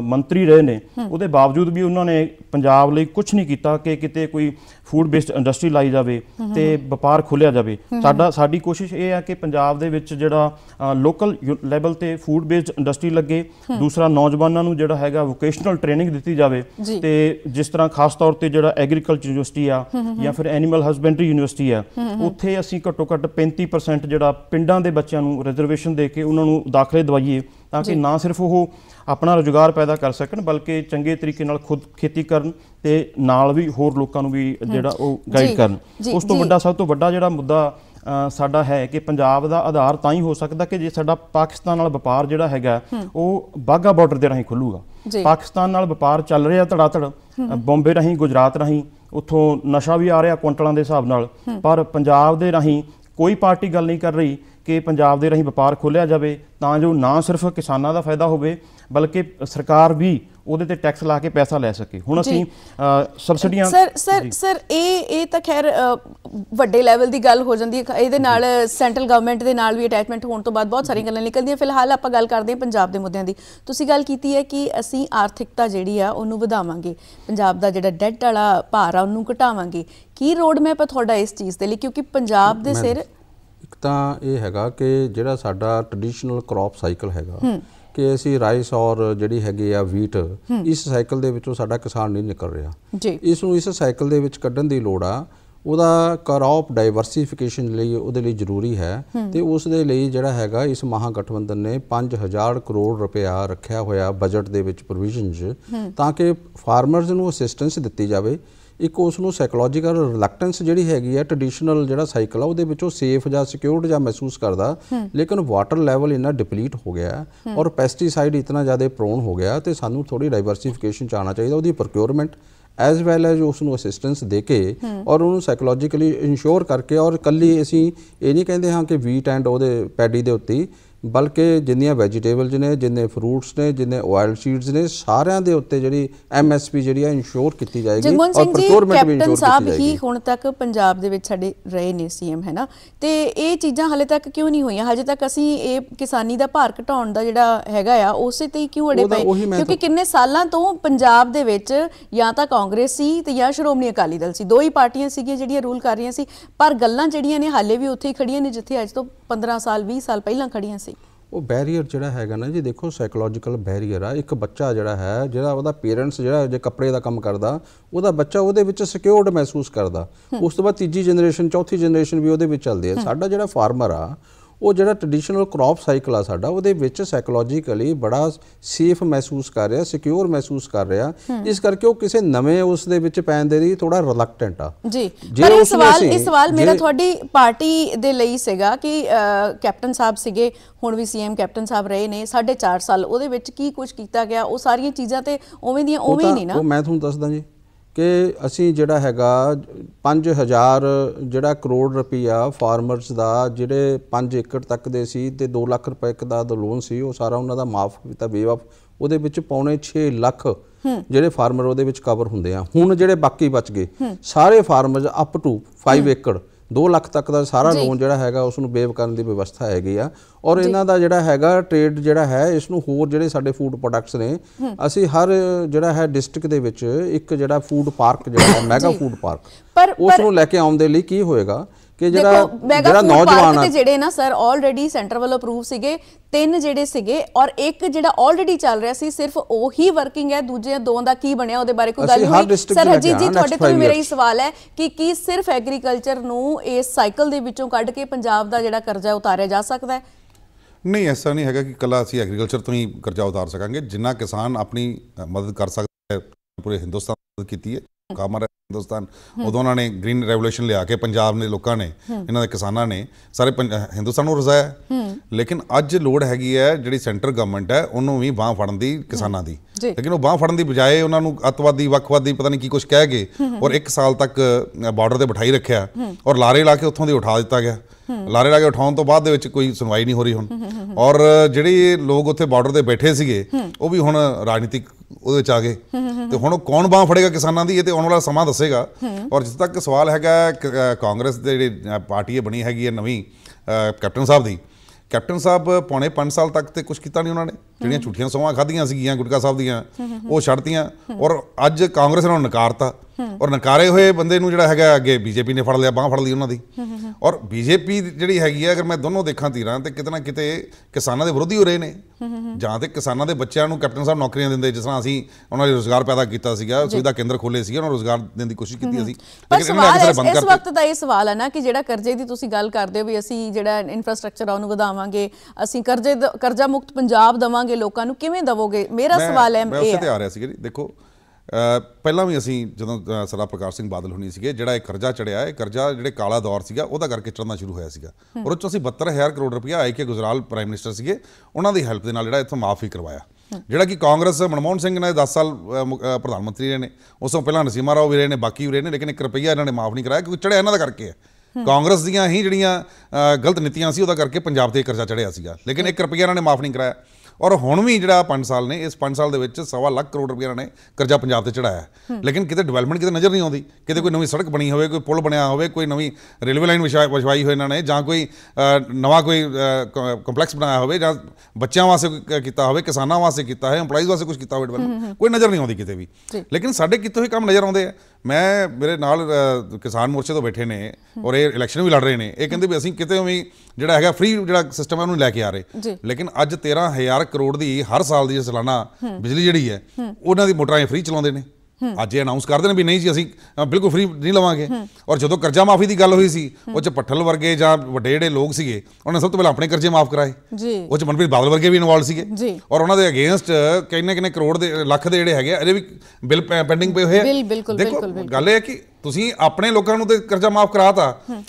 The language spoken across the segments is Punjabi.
ਮੰਤਰੀ ਰਹੇ ਨੇ ਉਹਦੇ ਬਾਵਜੂਦ ਵੀ ਉਹਨਾਂ ਨੇ ਪੰਜਾਬ ਲਈ ਕੁਝ ਨਹੀਂ ਕੀਤਾ ਕਿ ਕਿਤੇ ਕੋਈ ਫੂਡ ਬੇਸਡ ਇੰਡਸਟਰੀ ਲਾਈ ਜਾਵੇ ਤੇ ਵਪਾਰ ਖੋਲਿਆ ਜਾਵੇ ਸਾਡਾ ਸਾਡੀ ਕੋਸ਼ਿਸ਼ ਇਹ ਹੈ ਕਿ ਪੰਜਾਬ ਦੇ ਵਿੱਚ ਜਿਹੜਾ ਲੋਕਲ ਲੈਵਲ ਤੇ ਫੂਡ ਬੇਸਡ ਇੰਡਸਟਰੀ ਲੱਗੇ ਦੂਸਰਾ ਨੌਜਵਾਨਾਂ ਨੂੰ ਜਿਹੜਾ ਹੈਗਾ ਵੋਕੇਸ਼ਨਲ ਟ੍ਰੇਨਿੰਗ ਦਿੱਤੀ ਜਾਵੇ ਤੇ ਜਿਸ ਤਰ੍ਹਾਂ ਖਾਸ ਤੌਰ ਤੇ ਜਿਹੜਾ ਐਗਰੀਕਲਚਰ ਯੂਨੀਵਰਸਿਟੀ ਆ ਜਾਂ ਫਿਰ ਐਨੀਮਲ ਹਸਬੈਂਡਰੀ ਯੂਨੀਵਰਸਿਟੀ ਆ ਉੱਥੇ ਅਸੀਂ ਘੱਟੋ ਘੱਟ 35% ਜਿਹੜਾ ਪਿੰਡਾਂ ਦੇ ਬੱਚਿਆਂ ਨੂੰ ਰਿਜ਼ਰਵੇਸ਼ਨ ਦੇ ਕੇ ਉਹਨਾਂ ਨੂੰ ਦਾਖਲੇ ਦਵਾਈਏ ਤਾਂ ਕਿ ਨਾ ਸਿਰਫ ਉਹ ਆਪਣਾ ਰੋਜ਼ਗਾਰ ਪੈਦਾ ਕਰ ਸਕਣ ਬਲਕਿ ਚੰਗੇ ਤਰੀਕੇ ਨਾਲ ਖੁਦ ਖੇਤੀ ਕਰਨ ਤੇ ਨਾਲ ਵੀ ਹੋਰ ਲੋਕਾਂ ਨੂੰ ਵੀ ਜਿਹੜਾ ਉਹ ਗਾਈਡ ਕਰਨ ਉਸ ਤੋਂ ਵੱਡਾ ਸਭ ਤੋਂ ਵੱਡਾ ਜਿਹੜਾ ਮੁੱਦਾ ਸਾਡਾ ਹੈ ਕਿ ਪੰਜਾਬ ਦਾ ਆਧਾਰ ਤਾਂ ਹੀ ਹੋ ਸਕਦਾ ਕਿ ਜੇ ਸਾਡਾ ਪਾਕਿਸਤਾਨ ਨਾਲ ਵਪਾਰ ਜਿਹੜਾ ਹੈਗਾ ਉਹ ਬਾਗਾ ਬਾਰਡਰ ਦੇ ਰਾਹੀਂ ਖੁੱਲੂਗਾ ਪਾਕਿਸਤਾਨ ਨਾਲ ਵਪਾਰ ਚੱਲ ਰਿਹਾ ਧੜਾ ਧੜ ਬੰਬੇ ਰਾਹੀਂ ਗੁਜਰਾਤ ਰਾਹੀਂ ਉੱਥੋਂ ਨਸ਼ਾ ਵੀ ਆ ਰਿਹਾ ਕੁਇੰਟਲਾਂ ਦੇ ਹਿਸਾਬ ਨਾਲ ਪਰ ਪੰਜਾਬ ਦੇ ਰਾਹੀਂ ਕੋਈ ਪਾਰਟੀ ਗੱਲ ਨਹੀਂ ਕਰ ਰਹੀ ਕਿ ਪੰਜਾਬ ਦੇ ਰਹੀ ਵਪਾਰ ਖੋਲਿਆ ਜਾਵੇ ਤਾਂ ਜੋ ਨਾ ਸਿਰਫ ਕਿਸਾਨਾਂ ਦਾ ਫਾਇਦਾ ਹੋਵੇ ਬਲਕਿ ਸਰਕਾਰ ਵੀ ਉਹਦੇ ਤੇ ਟੈਕਸ ਲਾ ਕੇ ਪੈਸਾ ਲੈ ਸਕੇ ਹੁਣ ਅਸੀਂ ਸਬਸਿਡੀਆਂ ਸਰ ਸਰ ਸਰ ਇਹ ਇਹ ਤਾਂ ਖੈਰ ਵੱਡੇ ਲੈਵਲ ਦੀ ਗੱਲ ਹੋ ਜਾਂਦੀ ਹੈ ਇਹਦੇ ਨਾਲ ਸੈਂਟਰਲ ਗਵਰਨਮੈਂਟ ਦੇ ਨਾਲ ਵੀ ਅਟੈਚਮੈਂਟ ਹੋਣ ਤੋਂ ਬਾਅਦ ਬਹੁਤ ਸਾਰੀਆਂ ਗੱਲਾਂ ਨਿਕਲਦੀਆਂ ਫਿਲਹਾਲ ਆਪਾਂ ਗੱਲ ਕਰਦੇ ਹਾਂ ਪੰਜਾਬ ਦੇ ਮੁੱਦਿਆਂ ਦੀ ਤੁਸੀਂ ਗੱਲ ਕੀਤੀ ਹੈ ਕਿ ਅਸੀਂ ਆਰਥਿਕਤਾ ਜਿਹੜੀ ਆ ਉਹਨੂੰ ਵਧਾਵਾਂਗੇ ਪੰਜਾਬ ਦਾ ਜਿਹੜਾ ਡੈਟ ਵਾਲਾ ਭਾਰ ਆ ਉਹਨੂੰ ਘਟਾਵਾਂਗੇ ਕੀ ਰੋਡ ਮੈਪ ਆ ਤੁਹਾਡਾ ਇਸ ਚੀਜ਼ ਦੇ ਲਈ ਕਿਉਂਕਿ ਪੰਜਾਬ ਦੇ ਸਿਰ ਇੱਕ ਤਾਂ ਇਹ ਹੈਗਾ ਕਿ ਜਿਹੜਾ ਸਾਡਾ ਟ੍ਰੈਡੀਸ਼ਨਲ ਕ੍ਰੌਪ ਸਾਈਕਲ ਹੈਗਾ ਕਿ ਅਸੀਂ ਰਾਈਸ ਔਰ ਜਿਹੜੀ ਹੈਗੀ ਆ ਵੀਟ ਇਸ ਸਾਈਕਲ ਦੇ ਵਿੱਚੋਂ ਸਾਡਾ ਕਿਸਾਨ ਨਹੀਂ ਨਿਕਲ ਰਿਹਾ ਇਸ ਨੂੰ ਇਸ ਸਾਈਕਲ ਦੇ ਵਿੱਚ ਕੱਢਣ ਦੀ ਲੋੜ ਆ ਉਹਦਾ ਕਰਾਪ ਡਾਈਵਰਸਿਫਿਕੇਸ਼ਨ ਲਈ ਉਹਦੇ ਲਈ ਜ਼ਰੂਰੀ ਹੈ ਤੇ ਉਸ ਦੇ ਲਈ ਜਿਹੜਾ ਹੈਗਾ ਇਸ ਮਹਾ ਗਠਬੰਧਨ ਨੇ 5000 ਕਰੋੜ ਰੁਪਇਆ ਰੱਖਿਆ ਹੋਇਆ ਬਜਟ ਦੇ ਵਿੱਚ ਪ੍ਰੋਵੀਜ਼ਨਸ ਤਾਂ ਕਿ ਫਾਰਮਰਸ ਨੂੰ ਅਸਿਸਟੈਂਸ ਦਿੱਤੀ ਜਾਵੇ ਇੱਕ ਉਸ ਨੂੰ ਸਾਈਕੋਲੋਜੀਕਲ ਰਿਲੈਕਟੈਂਸ ਜਿਹੜੀ ਹੈਗੀ ਹੈ ਟ੍ਰੈਡੀਸ਼ਨਲ ਜਿਹੜਾ ਸਾਈਕਲ ਆ ਉਹਦੇ ਵਿੱਚ ਉਹ ਸੇਫ ਜਾਂ ਸਿਕਿਉਰਡ ਜਾਂ ਮਹਿਸੂਸ ਕਰਦਾ ਲੇਕਿਨ ਵਾਟਰ ਲੈਵਲ ਇੰਨਾ ਡਿਪਲੀਟ ਹੋ ਗਿਆ ਔਰ ਪੈਸਟੀਸਾਈਡ ਇਤਨਾ ਜ਼ਿਆਦਾ ਪ੍ਰੋਨ ਹੋ ਗਿਆ ਤੇ ਸਾਨੂੰ ਥੋੜੀ ਡਾਈਵਰਸਿਫਿਕੇਸ਼ਨ ਚਾਹਣਾ ਚਾਹੀਦਾ ਉਹਦੀ ਪ੍ਰੋਕਿਉਰਮੈਂਟ ਐਸ ਵੈਲ ਐਜ ਉਸ ਨੂੰ ਅਸਿਸਟੈਂਸ ਦੇ ਕੇ ਔਰ ਉਹਨੂੰ ਸਾਈਕੋਲੋਜੀਕਲੀ ਇਨਸ਼ੋਰ ਕਰਕੇ ਔਰ ਕੱਲੀ ਅਸੀਂ ਇਹ ਨਹੀਂ ਕਹਿੰਦੇ ਹਾਂ ਕਿ ਵੀਟ ਐਂਡ ਉਹਦੇ ਪੈਡੀ ਦੇ ਉੱਤੇ ਬਲਕਿ ਜਿੰਨੀਆਂ ਵੈਜੀਟੇਬਲਸ ਨੇ ਜਿੰਨੇ ਫਰੂਟਸ ਨੇ ਜਿੰਨੇ ਆਇਲ ਸੀਡਸ ਨੇ ਸਾਰਿਆਂ ਦੇ ਉੱਤੇ ਜਿਹੜੀ ਐਮਐਸਪੀ ਜਿਹੜੀ ਆ ਇਨਸ਼ੋਰ ਕੀਤੀ ਜਾਏਗੀ ਔਰ ਪ੍ਰੋਕਿਉਰਮੈਂਟ ਵੀ ਕੈਪਟਨ ਸਾਹਿਬ ਹੀ ਹੁਣ ਤੱਕ ਪੰਜਾਬ ਦੇ ਵਿੱਚ ਸਾਡੇ ਰਹੇ ਨੇ ਸੀਐਮ ਹੈ ਨਾ ਤੇ ਇਹ ਚੀਜ਼ਾਂ ਹਲੇ ਤੱਕ ਕਿਉਂ ਨਹੀਂ ਹੋਈਆਂ ਹਜੇ ਤੱਕ ਅਸੀਂ ਇਹ ਕਿਸਾਨੀ ਦਾ ਭਾਰ ਘਟਾਉਣ ਦਾ ਜਿਹੜਾ ਹੈਗਾ ਆ ਉਸੇ ਤੇ ਹੀ ਕਿਉਂ ਅੜੇ ਪਏ ਕਿਉਂਕਿ ਕਿੰਨੇ ਸਾਲਾਂ ਤੋਂ ਪੰਜਾਬ ਦੇ ਵਿੱਚ ਜਾਂ ਤਾਂ ਕਾਂਗਰਸ ਸੀ ਤੇ ਜਾਂ ਸ਼੍ਰੋਮਣੀ ਅਕਾਲੀ ਦਲ ਸੀ ਦੋ ਹੀ ਪਾਰਟੀਆਂ ਸੀਗੀਆਂ ਜਿਹੜੀਆਂ ਰੂਲ ਕਰ ਰਹੀਆਂ ਸੀ ਪਰ ਗੱਲਾਂ ਜਿਹੜੀਆਂ ਨੇ ਹਾਲੇ ਵੀ ਉੱਥੇ ਹੀ ਖੜੀਆਂ ਨੇ ਜਿੱਥੇ ਅੱਜ ਤੋਂ 15 ਸਾਲ 20 ਸਾਲ ਪਹਿਲਾਂ ਖੜੀਆਂ ਸੀ ਉਹ ਬੈਰੀਅਰ ਜਿਹੜਾ ਹੈਗਾ ਨਾ ਜੀ ਦੇਖੋ ਸਾਈਕੋਲੋਜੀਕਲ ਬੈਰੀਅਰ ਆ ਇੱਕ ਬੱਚਾ ਜਿਹੜਾ ਹੈ ਜਿਹੜਾ ਉਹਦਾ ਪੇਰੈਂਟਸ ਜਿਹੜਾ ਜੇ ਕੱਪੜੇ ਦਾ ਕੰਮ ਕਰਦਾ ਉਹਦਾ ਬੱਚਾ ਉਹਦੇ ਵਿੱਚ ਸਿਕਿਉਰਡ ਮਹਿਸੂਸ ਕਰਦਾ ਉਸ ਤੋਂ ਬਾਅਦ ਤੀਜੀ ਜਨਰੇਸ਼ਨ ਚੌਥੀ ਜਨਰੇਸ਼ਨ ਵੀ ਉਹਦੇ ਵਿੱਚ ਚੱਲਦੇ ਆ ਸਾਡਾ ਜਿਹੜਾ ਫਾਰਮਰ ਆ ਉਹ ਜਿਹੜਾ ਟ੍ਰੈਡੀਸ਼ਨਲ ਕ੍ਰੌਪ ਸਾਈਕਲ ਆ ਸਾਡਾ ਉਹਦੇ ਵਿੱਚ ਸਾਈਕੋਲੋਜੀਕਲੀ ਬੜਾ ਸੇਫ ਮਹਿਸੂਸ ਕਰ ਰਿਹਾ ਸਿਕਿਉਰ ਮਹਿਸੂਸ ਕਰ ਰਿਹਾ ਇਸ ਕਰਕੇ ਉਹ ਕਿਸੇ ਨਵੇਂ ਉਸ ਦੇ ਵਿੱਚ ਪੈਣ ਦੇ ਲਈ ਥੋੜਾ ਰਿਲੈਕਟੈਂਟ ਆ ਜੀ ਪਰ ਇਹ ਸਵਾਲ ਇਹ ਸਵਾਲ ਮੇਰਾ ਤੁਹਾਡੀ ਪਾਰਟੀ ਦੇ ਲਈ ਸੀਗਾ ਕਿ ਕੈਪਟਨ ਸਾਹਿਬ ਸੀਗੇ ਹੁਣ ਵੀ ਸੀਐਮ ਕੈਪਟਨ ਸਾਹਿਬ ਰਹੇ ਨੇ 4 ਸਾਲ ਉਹਦੇ ਵਿੱਚ ਕੀ ਕੁਝ ਕੀਤਾ ਗਿਆ ਉਹ ਸਾਰੀਆਂ ਚੀਜ਼ਾਂ ਤੇ ਉਵੇਂ ਦੀਆਂ ਉਵੇਂ ਹੀ ਨਹੀਂ ਨਾ ਉਹ ਮੈਂ ਤੁਹਾਨੂੰ ਦੱਸਦਾ ਜੀ ਕਿ ਅਸੀਂ ਜਿਹੜਾ ਹੈਗਾ 5000 ਜਿਹੜਾ ਕਰੋੜ ਰੁਪਈਆ ਫਾਰਮਰਸ ਦਾ ਜਿਹੜੇ 5 ਏਕੜ ਤੱਕ ਦੇ ਸੀ ਤੇ 2 ਲੱਖ ਰੁਪਏ ਦਾ ਦਾ ਲੋਨ ਸੀ ਉਹ ਸਾਰਾ ਉਹਨਾਂ ਦਾ ਮਾਫ ਕੀਤਾ ਬੇਵਾਫ ਉਹਦੇ ਵਿੱਚ ਪੌਣੇ 6 ਲੱਖ ਜਿਹੜੇ ਫਾਰਮਰ ਉਹਦੇ ਵਿੱਚ ਕਵਰ ਹੁੰਦੇ ਆ ਹੁਣ ਜਿਹੜੇ ਬਾਕੀ ਬਚ ਗਏ ਸਾਰੇ ਫਾਰਮਰਸ ਅਪ ਟੂ 5 ਏਕੜ 2 ਲੱਖ ਤੱਕ ਦਾ ਸਾਰਾ ਲੋਨ ਜਿਹੜਾ ਹੈਗਾ ਉਸ ਨੂੰ ਬੇਵ ਕਰਨ ਦੀ ਵਿਵਸਥਾ ਹੈਗੀ ਆ ਔਰ ਇਹਨਾਂ ਦਾ ਜਿਹੜਾ ਹੈਗਾ ਟ੍ਰੇਡ ਜਿਹੜਾ ਹੈ ਇਸ ਨੂੰ ਹੋਰ ਜਿਹੜੇ ਸਾਡੇ ਫੂਡ ਪ੍ਰੋਡਕਟਸ ਨੇ ਅਸੀਂ ਹਰ ਜਿਹੜਾ ਹੈ ਡਿਸਟ੍ਰਿਕਟ ਦੇ ਵਿੱਚ ਇੱਕ ਜਿਹੜਾ ਫੂਡ ਪਾਰਕ ਜਿਹੜਾ ਹੈ ਮੈਗਾ ਫੂਡ ਪਾਰਕ ਉਸ ਨੂੰ ਲੈ ਕੇ ਆਉਣ ਦੇ ਲਈ ਕੀ ਹੋਏਗਾ ਕਿ ਜਿਹੜਾ ਜਿਹੜਾ ਨੌਜਵਾਨ ਆ ਜਿਹੜੇ ਨਾ ਸਰ ਆਲਰੇਡੀ ਸੈਂਟਰ ਵੱਲੋਂ ਅਪਰੂਵ ਸੀਗੇ ਤਿੰਨ ਜਿਹੜੇ ਸੀਗੇ ਔਰ ਇੱਕ ਜਿਹੜਾ ਆਲਰੇਡੀ ਚੱਲ ਰਿਹਾ ਸੀ ਸਿਰਫ ਉਹੀ ਵਰਕਿੰਗ ਹੈ ਦੂਜੇ ਦੋ ਦਾ ਕੀ ਬਣਿਆ ਉਹਦੇ ਬਾਰੇ ਕੋਈ ਗੱਲ ਹੋਈ ਸਰ ਜੀ ਜੀ ਤੁਹਾਡੇ ਤੋਂ ਮੇਰਾ ਹੀ ਸਵਾਲ ਹੈ ਕਿ ਕੀ ਸਿਰਫ ਐਗਰੀਕਲਚਰ ਨੂੰ ਇਸ ਸਾਈਕਲ ਦੇ ਵਿੱਚੋਂ ਕੱਢ ਕੇ ਪੰਜਾਬ ਦਾ ਜਿਹੜਾ ਕਰਜ਼ਾ ਉਤਾਰਿਆ ਜਾ ਸਕਦਾ ਹੈ ਨਹੀਂ ਐਸਾ ਨਹੀਂ ਹੈਗਾ ਕਿ ਕੱਲਾ ਅਸੀਂ ਐਗਰੀਕਲਚਰ ਤੋਂ ਹੀ ਕਰਜ਼ਾ ਉਤਾਰ ਸਕਾਂਗੇ ਜਿੰਨਾ ਕਿਸਾਨ ਆਪਣੀ ਮਦਦ ਕਰ ਸਕਦਾ ਹੈ ਪੂਰੇ ਹਿੰਦੁਸਤਾਨ ਕੀਤੀ ਹੈ ਕਾਮਰ ਹਿੰਦੁਸਤਾਨ ਉਦੋਂ ਉਹਨਾਂ ਨੇ ਗ੍ਰੀਨ ਰੈਵੋਲੂਸ਼ਨ ਲਿਆ ਕੇ ਪੰਜਾਬ ਦੇ ਲੋਕਾਂ ਨੇ ਇਹਨਾਂ ਦੇ ਕਿਸਾਨਾਂ ਨੇ ਸਾਰੇ ਹਿੰਦੁਸਤਾਨ ਨੂੰ ਰਜ਼ਾਇਆ ਲੇਕਿਨ ਅੱਜ ਲੋੜ ਹੈਗੀ ਹੈ ਜਿਹੜੀ ਸੈਂਟਰ ਗਵਰਨਮੈਂਟ ਹੈ ਉਹਨੂੰ ਵੀ ਬਾਹ ਫੜਨ ਦੀ ਕਿਸਾਨਾਂ ਦੀ ਲੇਕਿਨ ਉਹ ਬਾਹ ਫੜਨ ਦੀ ਬਜਾਏ ਉਹਨਾਂ ਨੂੰ ਅਤਵਾਦੀ ਵੱਖਵਾਦੀ ਪਤਾ ਨਹੀਂ ਕੀ ਕੁਝ ਕਹਿ ਗਏ ਔਰ 1 ਸਾਲ ਤੱਕ ਬਾਰਡਰ ਤੇ ਬਿਠਾਈ ਰੱਖਿਆ ਔਰ ਲਾਰੇ ਲਾ ਕੇ ਉੱਥੋਂ ਦੀ ਉਠਾ ਦਿੱਤਾ ਗਿਆ ਲਾਰੇ ਲਾ ਕੇ ਉਠਾਉਣ ਤੋਂ ਬਾਅਦ ਦੇ ਵਿੱਚ ਕੋਈ ਸੁਣਵਾਈ ਨਹੀਂ ਹੋ ਰਹੀ ਹੁਣ ਔਰ ਜਿਹੜੇ ਲੋਕ ਉੱਥੇ ਬਾਰਡਰ ਤੇ ਬੈਠੇ ਸੀਗੇ ਉਹ ਵੀ ਹੁਣ ਰਾਜਨੀਤਿਕ ਉਹਦੇ ਵਿੱਚ ਆ ਗਏ ਤੇ ਹੁਣ ਕੌਣ ਬਾਹ ਫੜੇਗਾ ਕਿਸਾਨਾਂ ਦੀ ਇਹ ਤੇ ਆਉਣ ਵਾਲਾ ਸਮਾਂ ਦੱਸੇਗਾ ਔਰ ਜਿੱਥੇ ਤੱਕ ਸਵਾਲ ਹੈਗਾ ਕਾਂਗਰਸ ਦੇ ਜਿਹੜੀ ਪਾਰਟੀ ਬਣੀ ਹੈਗੀ ਹੈ ਨਵੀਂ ਕੈਪਟਨ ਸਾਹਿਬ ਦੀ ਕੈਪਟਨ ਸਾਹਿਬ ਪੌਣੇ 5 ਸਾਲ ਤੱਕ ਤੇ ਕੁਝ ਕੀਤਾ ਨਹੀਂ ਉਹਨਾਂ ਨੇ ਜਿਹੜੀਆਂ ਝੂਠੀਆਂ ਸੌਆਂ ਖਾਧੀਆਂ ਸੀਗੀਆਂ ਗੁਟਕਾ ਸਾਹਿਬ ਦੀਆਂ ਉਹ ਛੱਡਤੀਆਂ ਔਰ ਅੱਜ ਕਾਂਗਰਸ ਨੇ ਉਹਨਾਂ ਨਕਾਰਤਾ ਔਰ ਨਕਾਰੇ ਹੋਏ ਬੰਦੇ ਨੂੰ ਜਿਹੜਾ ਹੈਗਾ ਅੱਗੇ ਬੀਜੇਪੀ ਨੇ ਫੜ ਲਿਆ ਬਾਹ ਫੜ ਲਈ ਉਹਨਾਂ ਦੀ ਔਰ ਬੀਜੇਪੀ ਜਿਹੜੀ ਹੈਗੀ ਹੈ ਅਗਰ ਮੈਂ ਦੋਨੋਂ ਦੇਖਾਂ ਧੀਰਾਂ ਤੇ ਕਿਤਨਾ ਕਿਤੇ ਕਿਸਾਨਾਂ ਦੇ ਵਿਰੋਧੀ ਹੋ ਰਹੇ ਨੇ ਜਾਂ ਤੇ ਕਿਸਾਨਾਂ ਦੇ ਬੱਚਿਆਂ ਨੂੰ ਕੈਪਟਨ ਸਾਹਿਬ ਨੌਕਰੀਆਂ ਦਿੰਦੇ ਜਿਸ ਤਰ੍ਹਾਂ ਅਸੀਂ ਉਹਨਾਂ ਲਈ ਰੋਜ਼ਗਾਰ ਪੈਦਾ ਕੀਤਾ ਸੀਗਾ ਸੁਵਿਧਾ ਕੇਂਦਰ ਖੋਲੇ ਸੀਗੇ ਉਹਨਾਂ ਰੋਜ਼ਗਾਰ ਦੇਣ ਦੀ ਕੋਸ਼ਿਸ਼ ਕੀਤੀ ਅਸੀਂ ਪਰ ਇਸ ਵਕਤ ਦਾ ਇਹ ਸਵਾਲ ਹੈ ਨਾ ਕਿ ਜਿਹੜਾ ਕਰਜ਼ੇ ਦੀ ਤੁਸੀਂ ਗੱਲ ਕਰਦੇ ਹੋ ਵੀ ਅਸੀਂ ਜਿਹੜਾ ਇਨਫਰਾਸਟ੍ਰਕਚਰ ਆ ਉਹਨੂੰ ਵਧਾਵਾਂਗੇ ਅਸੀਂ ਕਰਜ਼ੇ ਕਰਜ਼ਾ ਮੁਕਤ ਪੰਜਾਬ ਦਵਾਂਗੇ ਲੋਕਾਂ ਨੂੰ ਕਿਵੇਂ ਦਵੋਗੇ ਮੇਰਾ ਸਵਾਲ ਹੈ ਮੈਂ ਉਸੇ ਤੇ ਆ ਰਿਹਾ ਸੀ ਜੀ ਦੇਖੋ ਪਹਿਲਾਂ ਵੀ ਅਸੀਂ ਜਦੋਂ ਸਰਦਾਰ ਪ੍ਰਕਾਸ਼ ਸਿੰਘ ਬਾਦਲ ਹੁਣੀ ਸੀਗੇ ਜਿਹੜਾ ਇਹ ਕਰਜ਼ਾ ਚੜਿਆ ਹੈ ਕਰਜ਼ਾ ਜਿਹੜੇ ਕਾਲਾ ਦੌਰ ਸੀਗਾ ਉਹਦਾ ਕਰਕੇ ਚੜਨਾ ਸ਼ੁਰੂ ਹੋਇਆ ਸੀਗਾ ਔਰ ਉਹ ਚ ਅਸੀਂ 72000 ਕਰੋੜ ਰੁਪਇਆ ਆਏ ਕੇ ਗੁਜਰਾਲ ਪ੍ਰਾਈਮ ਮਿਨਿਸਟਰ ਸੀਗੇ ਉਹਨਾਂ ਦੀ ਹੈਲਪ ਦੇ ਨਾਲ ਜਿਹੜਾ ਇੱਥੋਂ ਮਾਫ ਕਰਵਾਇਆ ਜਿਹੜਾ ਕਿ ਕਾਂਗਰਸ ਮਨਮੋਹਨ ਸਿੰਘ ਨੇ 10 ਸਾਲ ਪ੍ਰਧਾਨ ਮੰਤਰੀ ਰਹੇ ਨੇ ਉਸ ਤੋਂ ਪਹਿਲਾਂ ਨਸੀਮਾ ਰਾਓ ਵੀ ਰਹੇ ਨੇ ਬਾਕੀ ਵੀ ਰਹੇ ਨੇ ਲੇਕਿਨ 1 ਰੁਪਈਆ ਇਹਨਾਂ ਨੇ ਮਾਫ ਨਹੀਂ ਕਰਾਇਆ ਕਿਉਂਕਿ ਚੜਿਆ ਇਹਨਾਂ ਦਾ ਕਰਕੇ ਹੈ ਕਾਂਗਰਸ ਦੀਆਂ ਹੀ ਜਿਹੜੀਆਂ ਗਲਤ ਨੀਤੀਆਂ ਸੀ ਉਹਦਾ ਕਰਕੇ ਪੰਜਾਬ ਤੇ ਕਰਜ਼ਾ ਚੜਿਆ ਸੀਗਾ ਲੇਕਿਨ 1 ਰੁਪਈਆ ਇਹਨਾਂ ਨੇ ਮਾਫ ਨਹੀਂ ਕਰਾਇਆ ਔਰ ਹੁਣ ਵੀ ਜਿਹੜਾ 5 ਸਾਲ ਨੇ ਇਸ 5 ਸਾਲ ਦੇ ਵਿੱਚ ਸਵਾ ਲੱਖ ਕਰੋੜ ਰੁਪਏ ਨੇ ਕਰਜ਼ਾ ਪੰਜਾਬ ਤੇ ਚੜਾਇਆ ਲੇਕਿਨ ਕਿਤੇ ਡਿਵੈਲਪਮੈਂਟ ਕਿਤੇ ਨਜ਼ਰ ਨਹੀਂ ਆਉਂਦੀ ਕਿਤੇ ਕੋਈ ਨਵੀਂ ਸੜਕ ਬਣੀ ਹੋਵੇ ਕੋਈ ਪੁਲ ਬਣਿਆ ਹੋਵੇ ਕੋਈ ਨਵੀਂ ਰੇਲਵੇ ਲਾਈਨ ਵਿਛਾਈ ਹੋਏ ਇਹਨਾਂ ਨੇ ਜਾਂ ਕੋਈ ਨਵਾਂ ਕੋਈ ਕੰਪਲੈਕਸ ਬਣਾਇਆ ਹੋਵੇ ਜਾਂ ਬੱਚਿਆਂ ਵਾਸਤੇ ਕੀਤਾ ਹੋਵੇ ਕਿਸਾਨਾਂ ਵਾਸਤੇ ਕੀਤਾ ਹੈ EMPLOYEES ਵਾਸਤੇ ਕੁਝ ਕੀਤਾ ਹੋਵੇ ਡਿਵੈਲਪਮੈਂਟ ਕੋਈ ਨਜ਼ਰ ਨਹੀਂ ਆਉਂਦੀ ਕਿਤੇ ਵੀ ਲੇਕਿਨ ਸਾਡੇ ਕਿਤੇ ਹੋਏ ਕੰਮ ਨਜ਼ਰ ਆਉਂਦੇ ਆ ਮੈਂ ਮੇਰੇ ਨਾਲ ਕਿਸਾਨ ਮੋਰਚੇ ਤੋਂ ਬੈਠੇ ਨੇ ਔਰ ਇਹ ਇਲੈਕਸ਼ਨ ਵੀ ਲੜ ਰਹੇ ਨੇ ਇਹ ਕਹਿੰਦੇ ਵੀ ਅਸੀਂ ਕਿਤੇ ਵੀ ਜਿਹੜਾ ਹੈਗਾ ਫ੍ਰੀ ਜਿਹੜਾ ਸਿਸਟਮ ਹੈ ਉਹਨੂੰ ਲੈ ਕੇ ਆ ਰਹੇ ਲੇਕਿਨ ਅੱਜ 13000 ਕਰੋੜ ਦੀ ਹਰ ਸਾਲ ਦੀ ਸਾਲਾਨਾ ਬਿਜਲੀ ਜਿਹੜੀ ਹੈ ਉਹਨਾਂ ਦੀ ਮੋਟਰਾਂ ਫ੍ਰੀ ਚਲਾਉਂਦੇ ਨੇ ਅੱਜ ਇਹ ਅਨਾਉਂਸ ਕਰ ਦੇਣ ਵੀ ਨਹੀਂ ਜੀ ਅਸੀਂ ਬਿਲਕੁਲ ਫ੍ਰੀ ਨਹੀਂ ਲਵਾਂਗੇ ਔਰ ਜਦੋਂ ਕਰਜ਼ਾ ਮਾਫੀ ਦੀ ਗੱਲ ਹੋਈ ਸੀ ਉਹ ਚ ਪੱਠਲ ਵਰਗੇ ਜਾਂ ਵੱਡੇ ਜਿਹੜੇ ਲੋਕ ਸੀਗੇ ਉਹਨਾਂ ਸਭ ਤੋਂ ਪਹਿਲਾਂ ਆਪਣੇ ਕਰਜ਼ੇ ਮਾਫ ਕਰਾਏ ਜੀ ਉਹ ਚ ਮਨਪ੍ਰੀਤ ਬਾਦਲ ਵਰਗੇ ਵੀ ਇਨਵੋਲਡ ਸੀਗੇ ਔਰ ਉਹਨਾਂ ਦੇ ਅਗੇਂਸਟ ਕਿੰਨੇ ਕਿੰਨੇ ਕਰੋੜ ਦੇ ਲੱਖ ਦੇ ਜਿਹੜੇ ਹੈਗੇ ਅਜੇ ਵੀ ਬਿੱਲ ਪੈਂਡਿੰਗ ਪਏ ਹੋਏ ਆ ਬਿਲਕੁਲ ਗੱਲ ਇਹ ਹੈ ਕਿ ਤੁਸੀਂ ਆਪਣੇ ਲੋਕਾਂ ਨੂੰ ਤੇ ਕਰਜ਼ਾ ਮਾਫ ਕਰਾਤਾ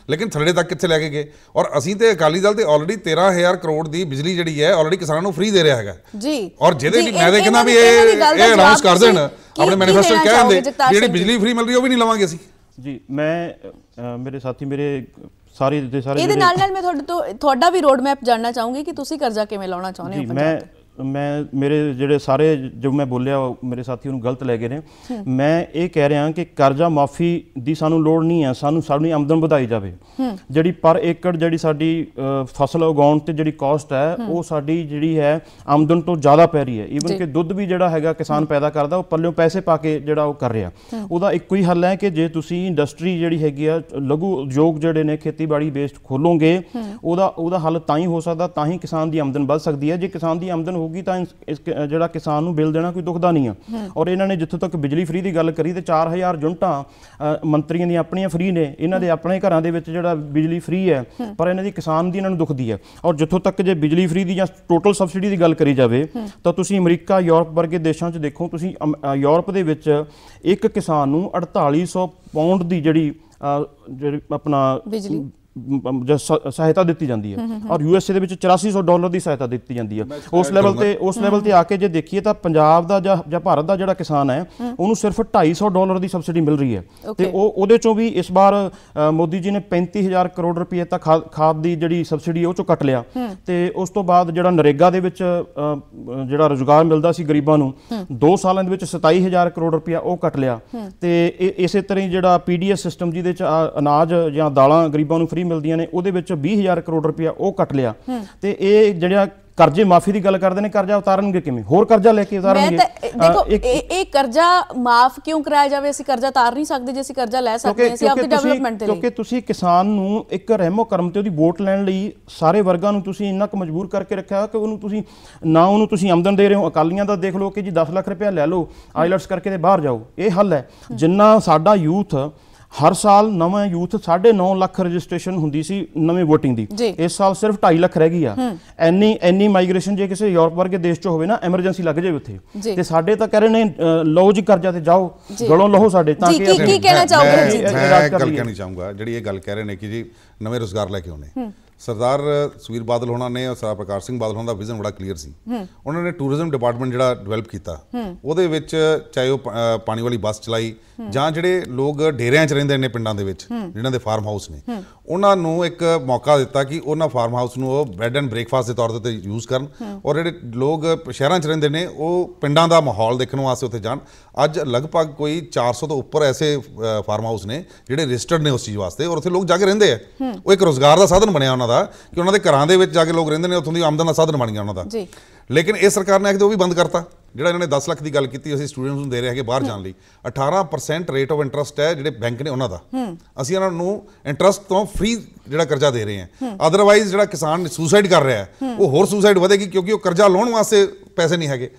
ਲੇਕਿਨ ਥੱਲੇ ਤੱਕ ਕਿੱਥੇ ਲੈ ਕੇ ਗਏ ਔਰ ਅਸੀਂ ਤੇ ਅਕਾਲੀ ਦਲ ਤੇ ਆਲਰੇਡੀ 13000 ਕਰੋੜ ਦੀ ਬਿਜਲੀ ਜਿਹੜੀ ਹੈ ਆਲਰੇਡੀ ਕਿਸਾਨਾਂ ਨੂੰ ਫ੍ਰੀ ਦੇ ਰਿਹਾ ਹੈਗਾ ਜੀ ਔਰ ਜਿਹਦੇ ਵੀ ਮੈਂ ਕਹਿੰਦਾ ਵੀ ਇਹ ਇਹ ਅਨਾਉਂਸ ਕਰ ਦੇਣ ਆਪਣੇ ਮੈਨੀਫੈਸਟੋ ਦਿੰਦੇ ਜਿਹੜੀ ਬਿਜਲੀ ਫ੍ਰੀ ਮਿਲ ਰਹੀ ਉਹ ਵੀ ਨਹੀਂ ਲਵਾਂਗੇ ਅਸੀਂ ਜੀ ਮੈਂ ਮੇਰੇ ਸਾਥੀ ਮੇਰੇ ਸਾਰੇ ਦੇ ਸਾਰੇ ਇਹਦੇ ਨਾਲ ਨਾਲ ਮੈਂ ਤੁਹਾਡੇ ਤੋਂ ਤੁਹਾਡਾ ਵੀ ਰੋਡ ਮੈਪ ਜਾਣਨਾ ਚਾਹੂੰਗੀ ਕਿ ਤੁਸੀਂ ਕਰਜ਼ਾ ਕਿਵੇਂ ਲਾਉਣਾ ਚਾਹੁੰਦੇ ਹੋ ਪੰਜਾਬ ਮੈਂ ਮੈਂ ਮੇਰੇ ਜਿਹੜੇ ਸਾਰੇ ਜੋ ਮੈਂ ਬੋਲਿਆ ਮੇਰੇ ਸਾਥੀ ਉਹਨੂੰ ਗਲਤ ਲੈ ਗਏ ਨੇ ਮੈਂ ਇਹ ਕਹਿ ਰਿਹਾ ਕਿ ਕਰਜ਼ਾ ਮਾਫੀ ਦੀ ਸਾਨੂੰ ਲੋੜ ਨਹੀਂ ਹੈ ਸਾਨੂੰ ਸਾਡੀ ਆਮਦਨ ਵਧਾਈ ਜਾਵੇ ਜਿਹੜੀ ਪਰ ਏਕੜ ਜਿਹੜੀ ਸਾਡੀ ਫਸਲ ਉਗਾਉਣ ਤੇ ਜਿਹੜੀ ਕਾਸਟ ਹੈ ਉਹ ਸਾਡੀ ਜਿਹੜੀ ਹੈ ਆਮਦਨ ਤੋਂ ਜ਼ਿਆਦਾ ਪੈ ਰਹੀ ਹੈ ਈਵਨ ਕਿ ਦੁੱਧ ਵੀ ਜਿਹੜਾ ਹੈਗਾ ਕਿਸਾਨ ਪੈਦਾ ਕਰਦਾ ਉਹ ਪੱਲਿਓਂ ਪੈਸੇ ਪਾ ਕੇ ਜਿਹੜਾ ਉਹ ਕਰ ਰਿਹਾ ਉਹਦਾ ਇੱਕੋ ਹੀ ਹੱਲ ਹੈ ਕਿ ਜੇ ਤੁਸੀਂ ਇੰਡਸਟਰੀ ਜਿਹੜੀ ਹੈਗੀ ਆ ਲਘੂ ਉਦਯੋਗ ਜਿਹੜੇ ਨੇ ਖੇਤੀਬਾੜੀ ਬੇਸਡ ਖੋਲੋਗੇ ਉਹਦਾ ਉਹਦਾ ਹੱਲ ਤਾਂ ਹੀ ਹੋ ਸਕਦਾ ਤਾਂ ਹੀ ਕਿਸਾਨ ਦੀ ਆਮਦਨ ਵੱਧ ਸਕਦੀ ਹੈ ਜੇ ਕਿਸਾਨ ਦੀ ਆਮਦਨ ਹੋਊਗੀ ਤਾਂ ਇਸ ਜਿਹੜਾ ਕਿਸਾਨ ਨੂੰ ਬਿੱਲ ਦੇਣਾ ਕੋਈ ਦੁਖਦਾ ਨਹੀਂ ਆ ਔਰ ਇਹਨਾਂ ਨੇ ਜਿੱਥੋਂ ਤੱਕ ਬਿਜਲੀ ਫ੍ਰੀ ਦੀ ਗੱਲ ਕਰੀ ਤੇ 4000 ਯੂਨਟਾਂ ਮੰਤਰੀਆਂ ਦੀਆਂ ਆਪਣੀਆਂ ਫ੍ਰੀ ਨੇ ਇਹਨਾਂ ਦੇ ਆਪਣੇ ਘਰਾਂ ਦੇ ਵਿੱਚ ਜਿਹੜਾ ਬਿਜਲੀ ਫ੍ਰੀ ਹੈ ਪਰ ਇਹਨਾਂ ਦੀ ਕਿਸਾਨ ਦੀ ਇਹਨਾਂ ਨੂੰ ਦੁਖਦੀ ਹੈ ਔਰ ਜਿੱਥੋਂ ਤੱਕ ਜੇ ਬਿਜਲੀ ਫ੍ਰੀ ਦੀ ਜਾਂ ਟੋਟਲ ਸਬਸਿਡੀ ਦੀ ਗੱਲ ਕਰੀ ਜਾਵੇ ਤਾਂ ਤੁਸੀਂ ਅਮਰੀਕਾ ਯੂਰਪ ਵਰਗੇ ਦੇਸ਼ਾਂ 'ਚ ਦੇਖੋ ਤੁਸੀਂ ਯੂਰਪ ਦੇ ਵਿੱਚ ਇੱਕ ਕਿਸਾਨ ਨੂੰ 4800 ਪਾਉਂਡ ਦੀ ਜਿਹੜੀ ਜਿਹੜੀ ਆਪਣਾ ਬਿਜਲੀ ਸਹਾਇਤਾ ਦਿੱਤੀ ਜਾਂਦੀ ਹੈ ਔਰ ਯੂਐਸਏ ਦੇ ਵਿੱਚ 8400 ਡਾਲਰ ਦੀ ਸਹਾਇਤਾ ਦਿੱਤੀ ਜਾਂਦੀ ਹੈ ਉਸ ਲੈਵਲ ਤੇ ਉਸ ਲੈਵਲ ਤੇ ਆ ਕੇ ਜੇ ਦੇਖੀਏ ਤਾਂ ਪੰਜਾਬ ਦਾ ਜਾਂ ਭਾਰਤ ਦਾ ਜਿਹੜਾ ਕਿਸਾਨ ਹੈ ਉਹਨੂੰ ਸਿਰਫ 250 ਡਾਲਰ ਦੀ ਸਬਸਿਡੀ ਮਿਲ ਰਹੀ ਹੈ ਤੇ ਉਹ ਉਹਦੇ ਚੋਂ ਵੀ ਇਸ ਵਾਰ ਮੋਦੀ ਜੀ ਨੇ 35000 ਕਰੋੜ ਰੁਪਏ ਤੱਕ ਖਾਦ ਦੀ ਜਿਹੜੀ ਸਬਸਿਡੀ ਉਹ ਚੋਂ ਕੱਟ ਲਿਆ ਤੇ ਉਸ ਤੋਂ ਬਾਅਦ ਜਿਹੜਾ ਨਰੇਗਾ ਦੇ ਵਿੱਚ ਜਿਹੜਾ ਰੋਜ਼ਗਾਰ ਮਿਲਦਾ ਸੀ ਗਰੀਬਾਂ ਨੂੰ 2 ਸਾਲਾਂ ਦੇ ਵਿੱਚ 27000 ਕਰੋੜ ਰੁਪਏ ਉਹ ਕੱਟ ਲਿਆ ਤੇ ਇਸੇ ਤਰ੍ਹਾਂ ਹੀ ਜਿਹੜਾ ਪੀਡੀਐਸ ਸਿਸਟਮ ਜਿਹਦੇ ਚ ਅਨਾਜ ਜਾਂ ਦਾਲਾਂ ਗਰੀਬਾਂ ਨੂੰ ਫ੍ਰੀ ਮਿਲਦੀਆਂ ਨੇ ਉਹਦੇ ਵਿੱਚੋਂ 20000 ਕਰੋੜ ਰੁਪਇਆ ਉਹ ਕੱਟ ਲਿਆ ਤੇ ਇਹ ਜਿਹੜਾ ਕਰਜ਼ੇ ਮਾਫੀ ਦੀ ਗੱਲ ਕਰਦੇ ਨੇ ਕਰਜ਼ਾ ਉਤਾਰਨਗੇ ਕਿਵੇਂ ਹੋਰ ਕਰਜ਼ਾ ਲੈ ਕੇ ਉਤਾਰਨਗੇ ਦੇਖੋ ਇਹ ਕਰਜ਼ਾ ਮਾਫ ਕਿਉਂ ਕਰਾਇਆ ਜਾਵੇ ਅਸੀਂ ਕਰਜ਼ਾ ਉਤਾਰ ਨਹੀਂ ਸਕਦੇ ਜੇ ਅਸੀਂ ਕਰਜ਼ਾ ਲੈ ਸਕਦੇ ਹਾਂ ਅਸੀਂ ਆਪਣੀ ਡਿਵੈਲਪਮੈਂਟ ਦੇ ਲਈ ਕਿਉਂਕਿ ਤੁਸੀਂ ਕਿਸਾਨ ਨੂੰ ਇੱਕ ਰਹਿਮੋ ਕਰਮ ਤੇ ਉਹਦੀ ਵੋਟ ਲੈਣ ਲਈ ਸਾਰੇ ਵਰਗਾਂ ਨੂੰ ਤੁਸੀਂ ਇੰਨਾ ਕੁ ਮਜਬੂਰ ਕਰਕੇ ਰੱਖਿਆ ਕਿ ਉਹਨੂੰ ਤੁਸੀਂ ਨਾ ਉਹਨੂੰ ਤੁਸੀਂ ਆਮਦਨ ਦੇ ਰਹੇ ਹੋ ਅਕਾਲੀਆਂ ਦਾ ਦੇਖ ਲਓ ਕਿ ਜੀ 10 ਲੱਖ ਰੁਪਏ ਲੈ ਲਓ ਆਈਲਟਸ ਕਰਕੇ ਤੇ ਬਾਹਰ ਜਾਓ ਇਹ ਹੱਲ ਹੈ ਜਿੰਨਾ ਸਾਡਾ ਯੂਥ ਹਰ ਸਾਲ ਨਵੇਂ ਯੂਥ 9.5 ਲੱਖ ਰਜਿਸਟ੍ਰੇਸ਼ਨ ਹੁੰਦੀ ਸੀ ਨਵੇਂ VOTING ਦੀ ਇਸ ਸਾਲ ਸਿਰਫ 2.5 ਲੱਖ ਰਹਿ ਗਈ ਆ ਐਨੀ ਐਨੀ ਮਾਈਗ੍ਰੇਸ਼ਨ ਜੇ ਕਿਸੇ ਯੂਰਪ ਵਰਗੇ ਦੇਸ਼ 'ਚ ਹੋਵੇ ਨਾ ਐਮਰਜੈਂਸੀ ਲੱਗ ਜਾਵੇ ਉੱਥੇ ਤੇ ਸਾਡੇ ਤਾਂ ਕਹ ਰਹੇ ਨੇ ਲਓ ਜੀ ਕਰਜ਼ਾ ਤੇ ਜਾਓ ਗਲੋਂ ਲਹੋ ਸਾਡੇ ਤਾਂ ਕੀ ਕੀ ਕਹਿਣਾ ਚਾਹੋਗੇ ਜੀ ਮੈਂ ਗੱਲ ਕਹਿਣੀ ਚਾਹੂੰਗਾ ਜਿਹੜੀ ਇਹ ਗੱਲ ਕਹਿ ਰਹੇ ਨੇ ਕਿ ਜੀ ਨਵੇਂ ਰੋਜ਼ਗਾਰ ਲੈ ਕੇ ਆਉਣੇ ਸਰਦਾਰ ਸੁਵੀਰ ਬਾਦਲ ਹੋਣਾ ਨੇ ਔਰ ਸਰਦਾਰ ਪ੍ਰਕਾਸ਼ ਸਿੰਘ ਬਾਦਲ ਹੋਣ ਦਾ ਵਿਜ਼ਨ ਬੜਾ ਕਲੀਅਰ ਸੀ ਉਹਨਾਂ ਨੇ ਟੂਰਿਜ਼ਮ ਡਿਪਾਰਟਮੈਂਟ ਜਿਹੜਾ ਡਿਵੈਲਪ ਕੀਤਾ ਉਹਦੇ ਵਿੱਚ ਚਾਹੇ ਉਹ ਪਾਣੀ ਵਾਲੀ ਬੱਸ ਚਲਾਈ ਜਾਂ ਜਿਹੜੇ ਲੋਕ ਡੇਰਿਆਂ 'ਚ ਰਹਿੰਦੇ ਨੇ ਪਿੰਡਾਂ ਦੇ ਵਿੱਚ ਜਿਨ੍ਹਾਂ ਦੇ ਫਾਰਮ ਹਾਊਸ ਨੇ ਉਹਨਾਂ ਨੂੰ ਇੱਕ ਮੌਕਾ ਦਿੱਤਾ ਕਿ ਉਹਨਾਂ ਫਾਰਮ ਹਾਊਸ ਨੂੰ ਉਹ ਬੈੱਡ ਐਂਡ ਬ੍ਰੇਕਫਾਸਟ ਦੇ ਤੌਰ ਤੇ ਯੂਜ਼ ਕਰਨ ਔਰ ਜਿਹੜੇ ਲੋਕ ਸ਼ਹਿਰਾਂ 'ਚ ਰਹਿੰਦੇ ਨੇ ਉਹ ਪਿੰਡਾਂ ਦਾ ਮਾਹੌਲ ਦੇਖਣ ਵਾਸਤੇ ਉੱਥੇ ਜਾਣ ਅੱਜ ਲਗਭਗ ਕੋਈ 400 ਤੋਂ ਉੱਪਰ ਐਸੇ ਫਾਰਮ ਹਾਊਸ ਨੇ ਜਿਹੜੇ ਰਜਿਸਟਰਡ ਨੇ ਉਸ ਚੀਜ਼ ਵਾਸਤੇ ਔਰ ਉੱਥੇ ਲੋਕ ਜਾ ਕੇ ਰਹਿੰਦੇ ਆ ਉਹ ਇੱਕ ਰੋਜ਼ਗਾਰ ਦਾ ਸਾਧਨ ਬਣਿਆ ਉਹਨਾਂ ਉਹਨਾਂ ਦਾ ਕਿ ਉਹਨਾਂ ਦੇ ਘਰਾਂ ਦੇ ਵਿੱਚ ਜਾ ਕੇ ਲੋਕ ਰਹਿੰਦੇ ਨੇ ਉੱਥੋਂ ਦੀ ਆਮਦਨ ਦਾ ਸਾਧਨ ਬਣ ਗਿਆ ਉਹਨਾਂ ਦਾ ਜੀ ਲੇਕਿਨ ਇਹ ਸਰਕਾਰ ਨੇ ਆਖਦੇ ਉਹ ਵੀ ਬੰਦ ਕਰਤਾ ਜਿਹੜਾ ਇਹਨਾਂ ਨੇ 10 ਲੱਖ ਦੀ ਗੱਲ ਕੀਤੀ ਅਸੀਂ ਸਟੂਡੈਂਟਸ ਨੂੰ ਦੇ ਰਹੇ ਕਿ ਬਾਹਰ ਜਾਣ ਲਈ 18% ਰੇਟ ਆਫ ਇੰਟਰਸਟ ਹੈ ਜਿਹੜੇ ਬੈਂਕ ਨੇ ਉਹਨਾਂ ਦਾ ਅਸੀਂ ਇਹਨਾਂ ਨੂੰ ਇੰਟਰਸਟ ਤੋਂ ਫ੍ਰੀ ਜਿਹੜਾ ਕਰਜ਼ਾ ਦੇ ਰਹੇ ਹਾਂ ਆਦਰਵਾਇਜ਼ ਜਿਹੜਾ ਕਿਸਾਨ ਸੁਸਾਈਡ ਕਰ ਰਿਹਾ ਹੈ ਉਹ ਹੋਰ ਸੁਸਾਈਡ ਵਧੇਗੀ ਕਿਉਂਕਿ ਉਹ ਕਰਜ਼ਾ ਲੋਨ ਵਾਸਤੇ ਪੈਸੇ ਨਹੀਂ ਹੈਗੇ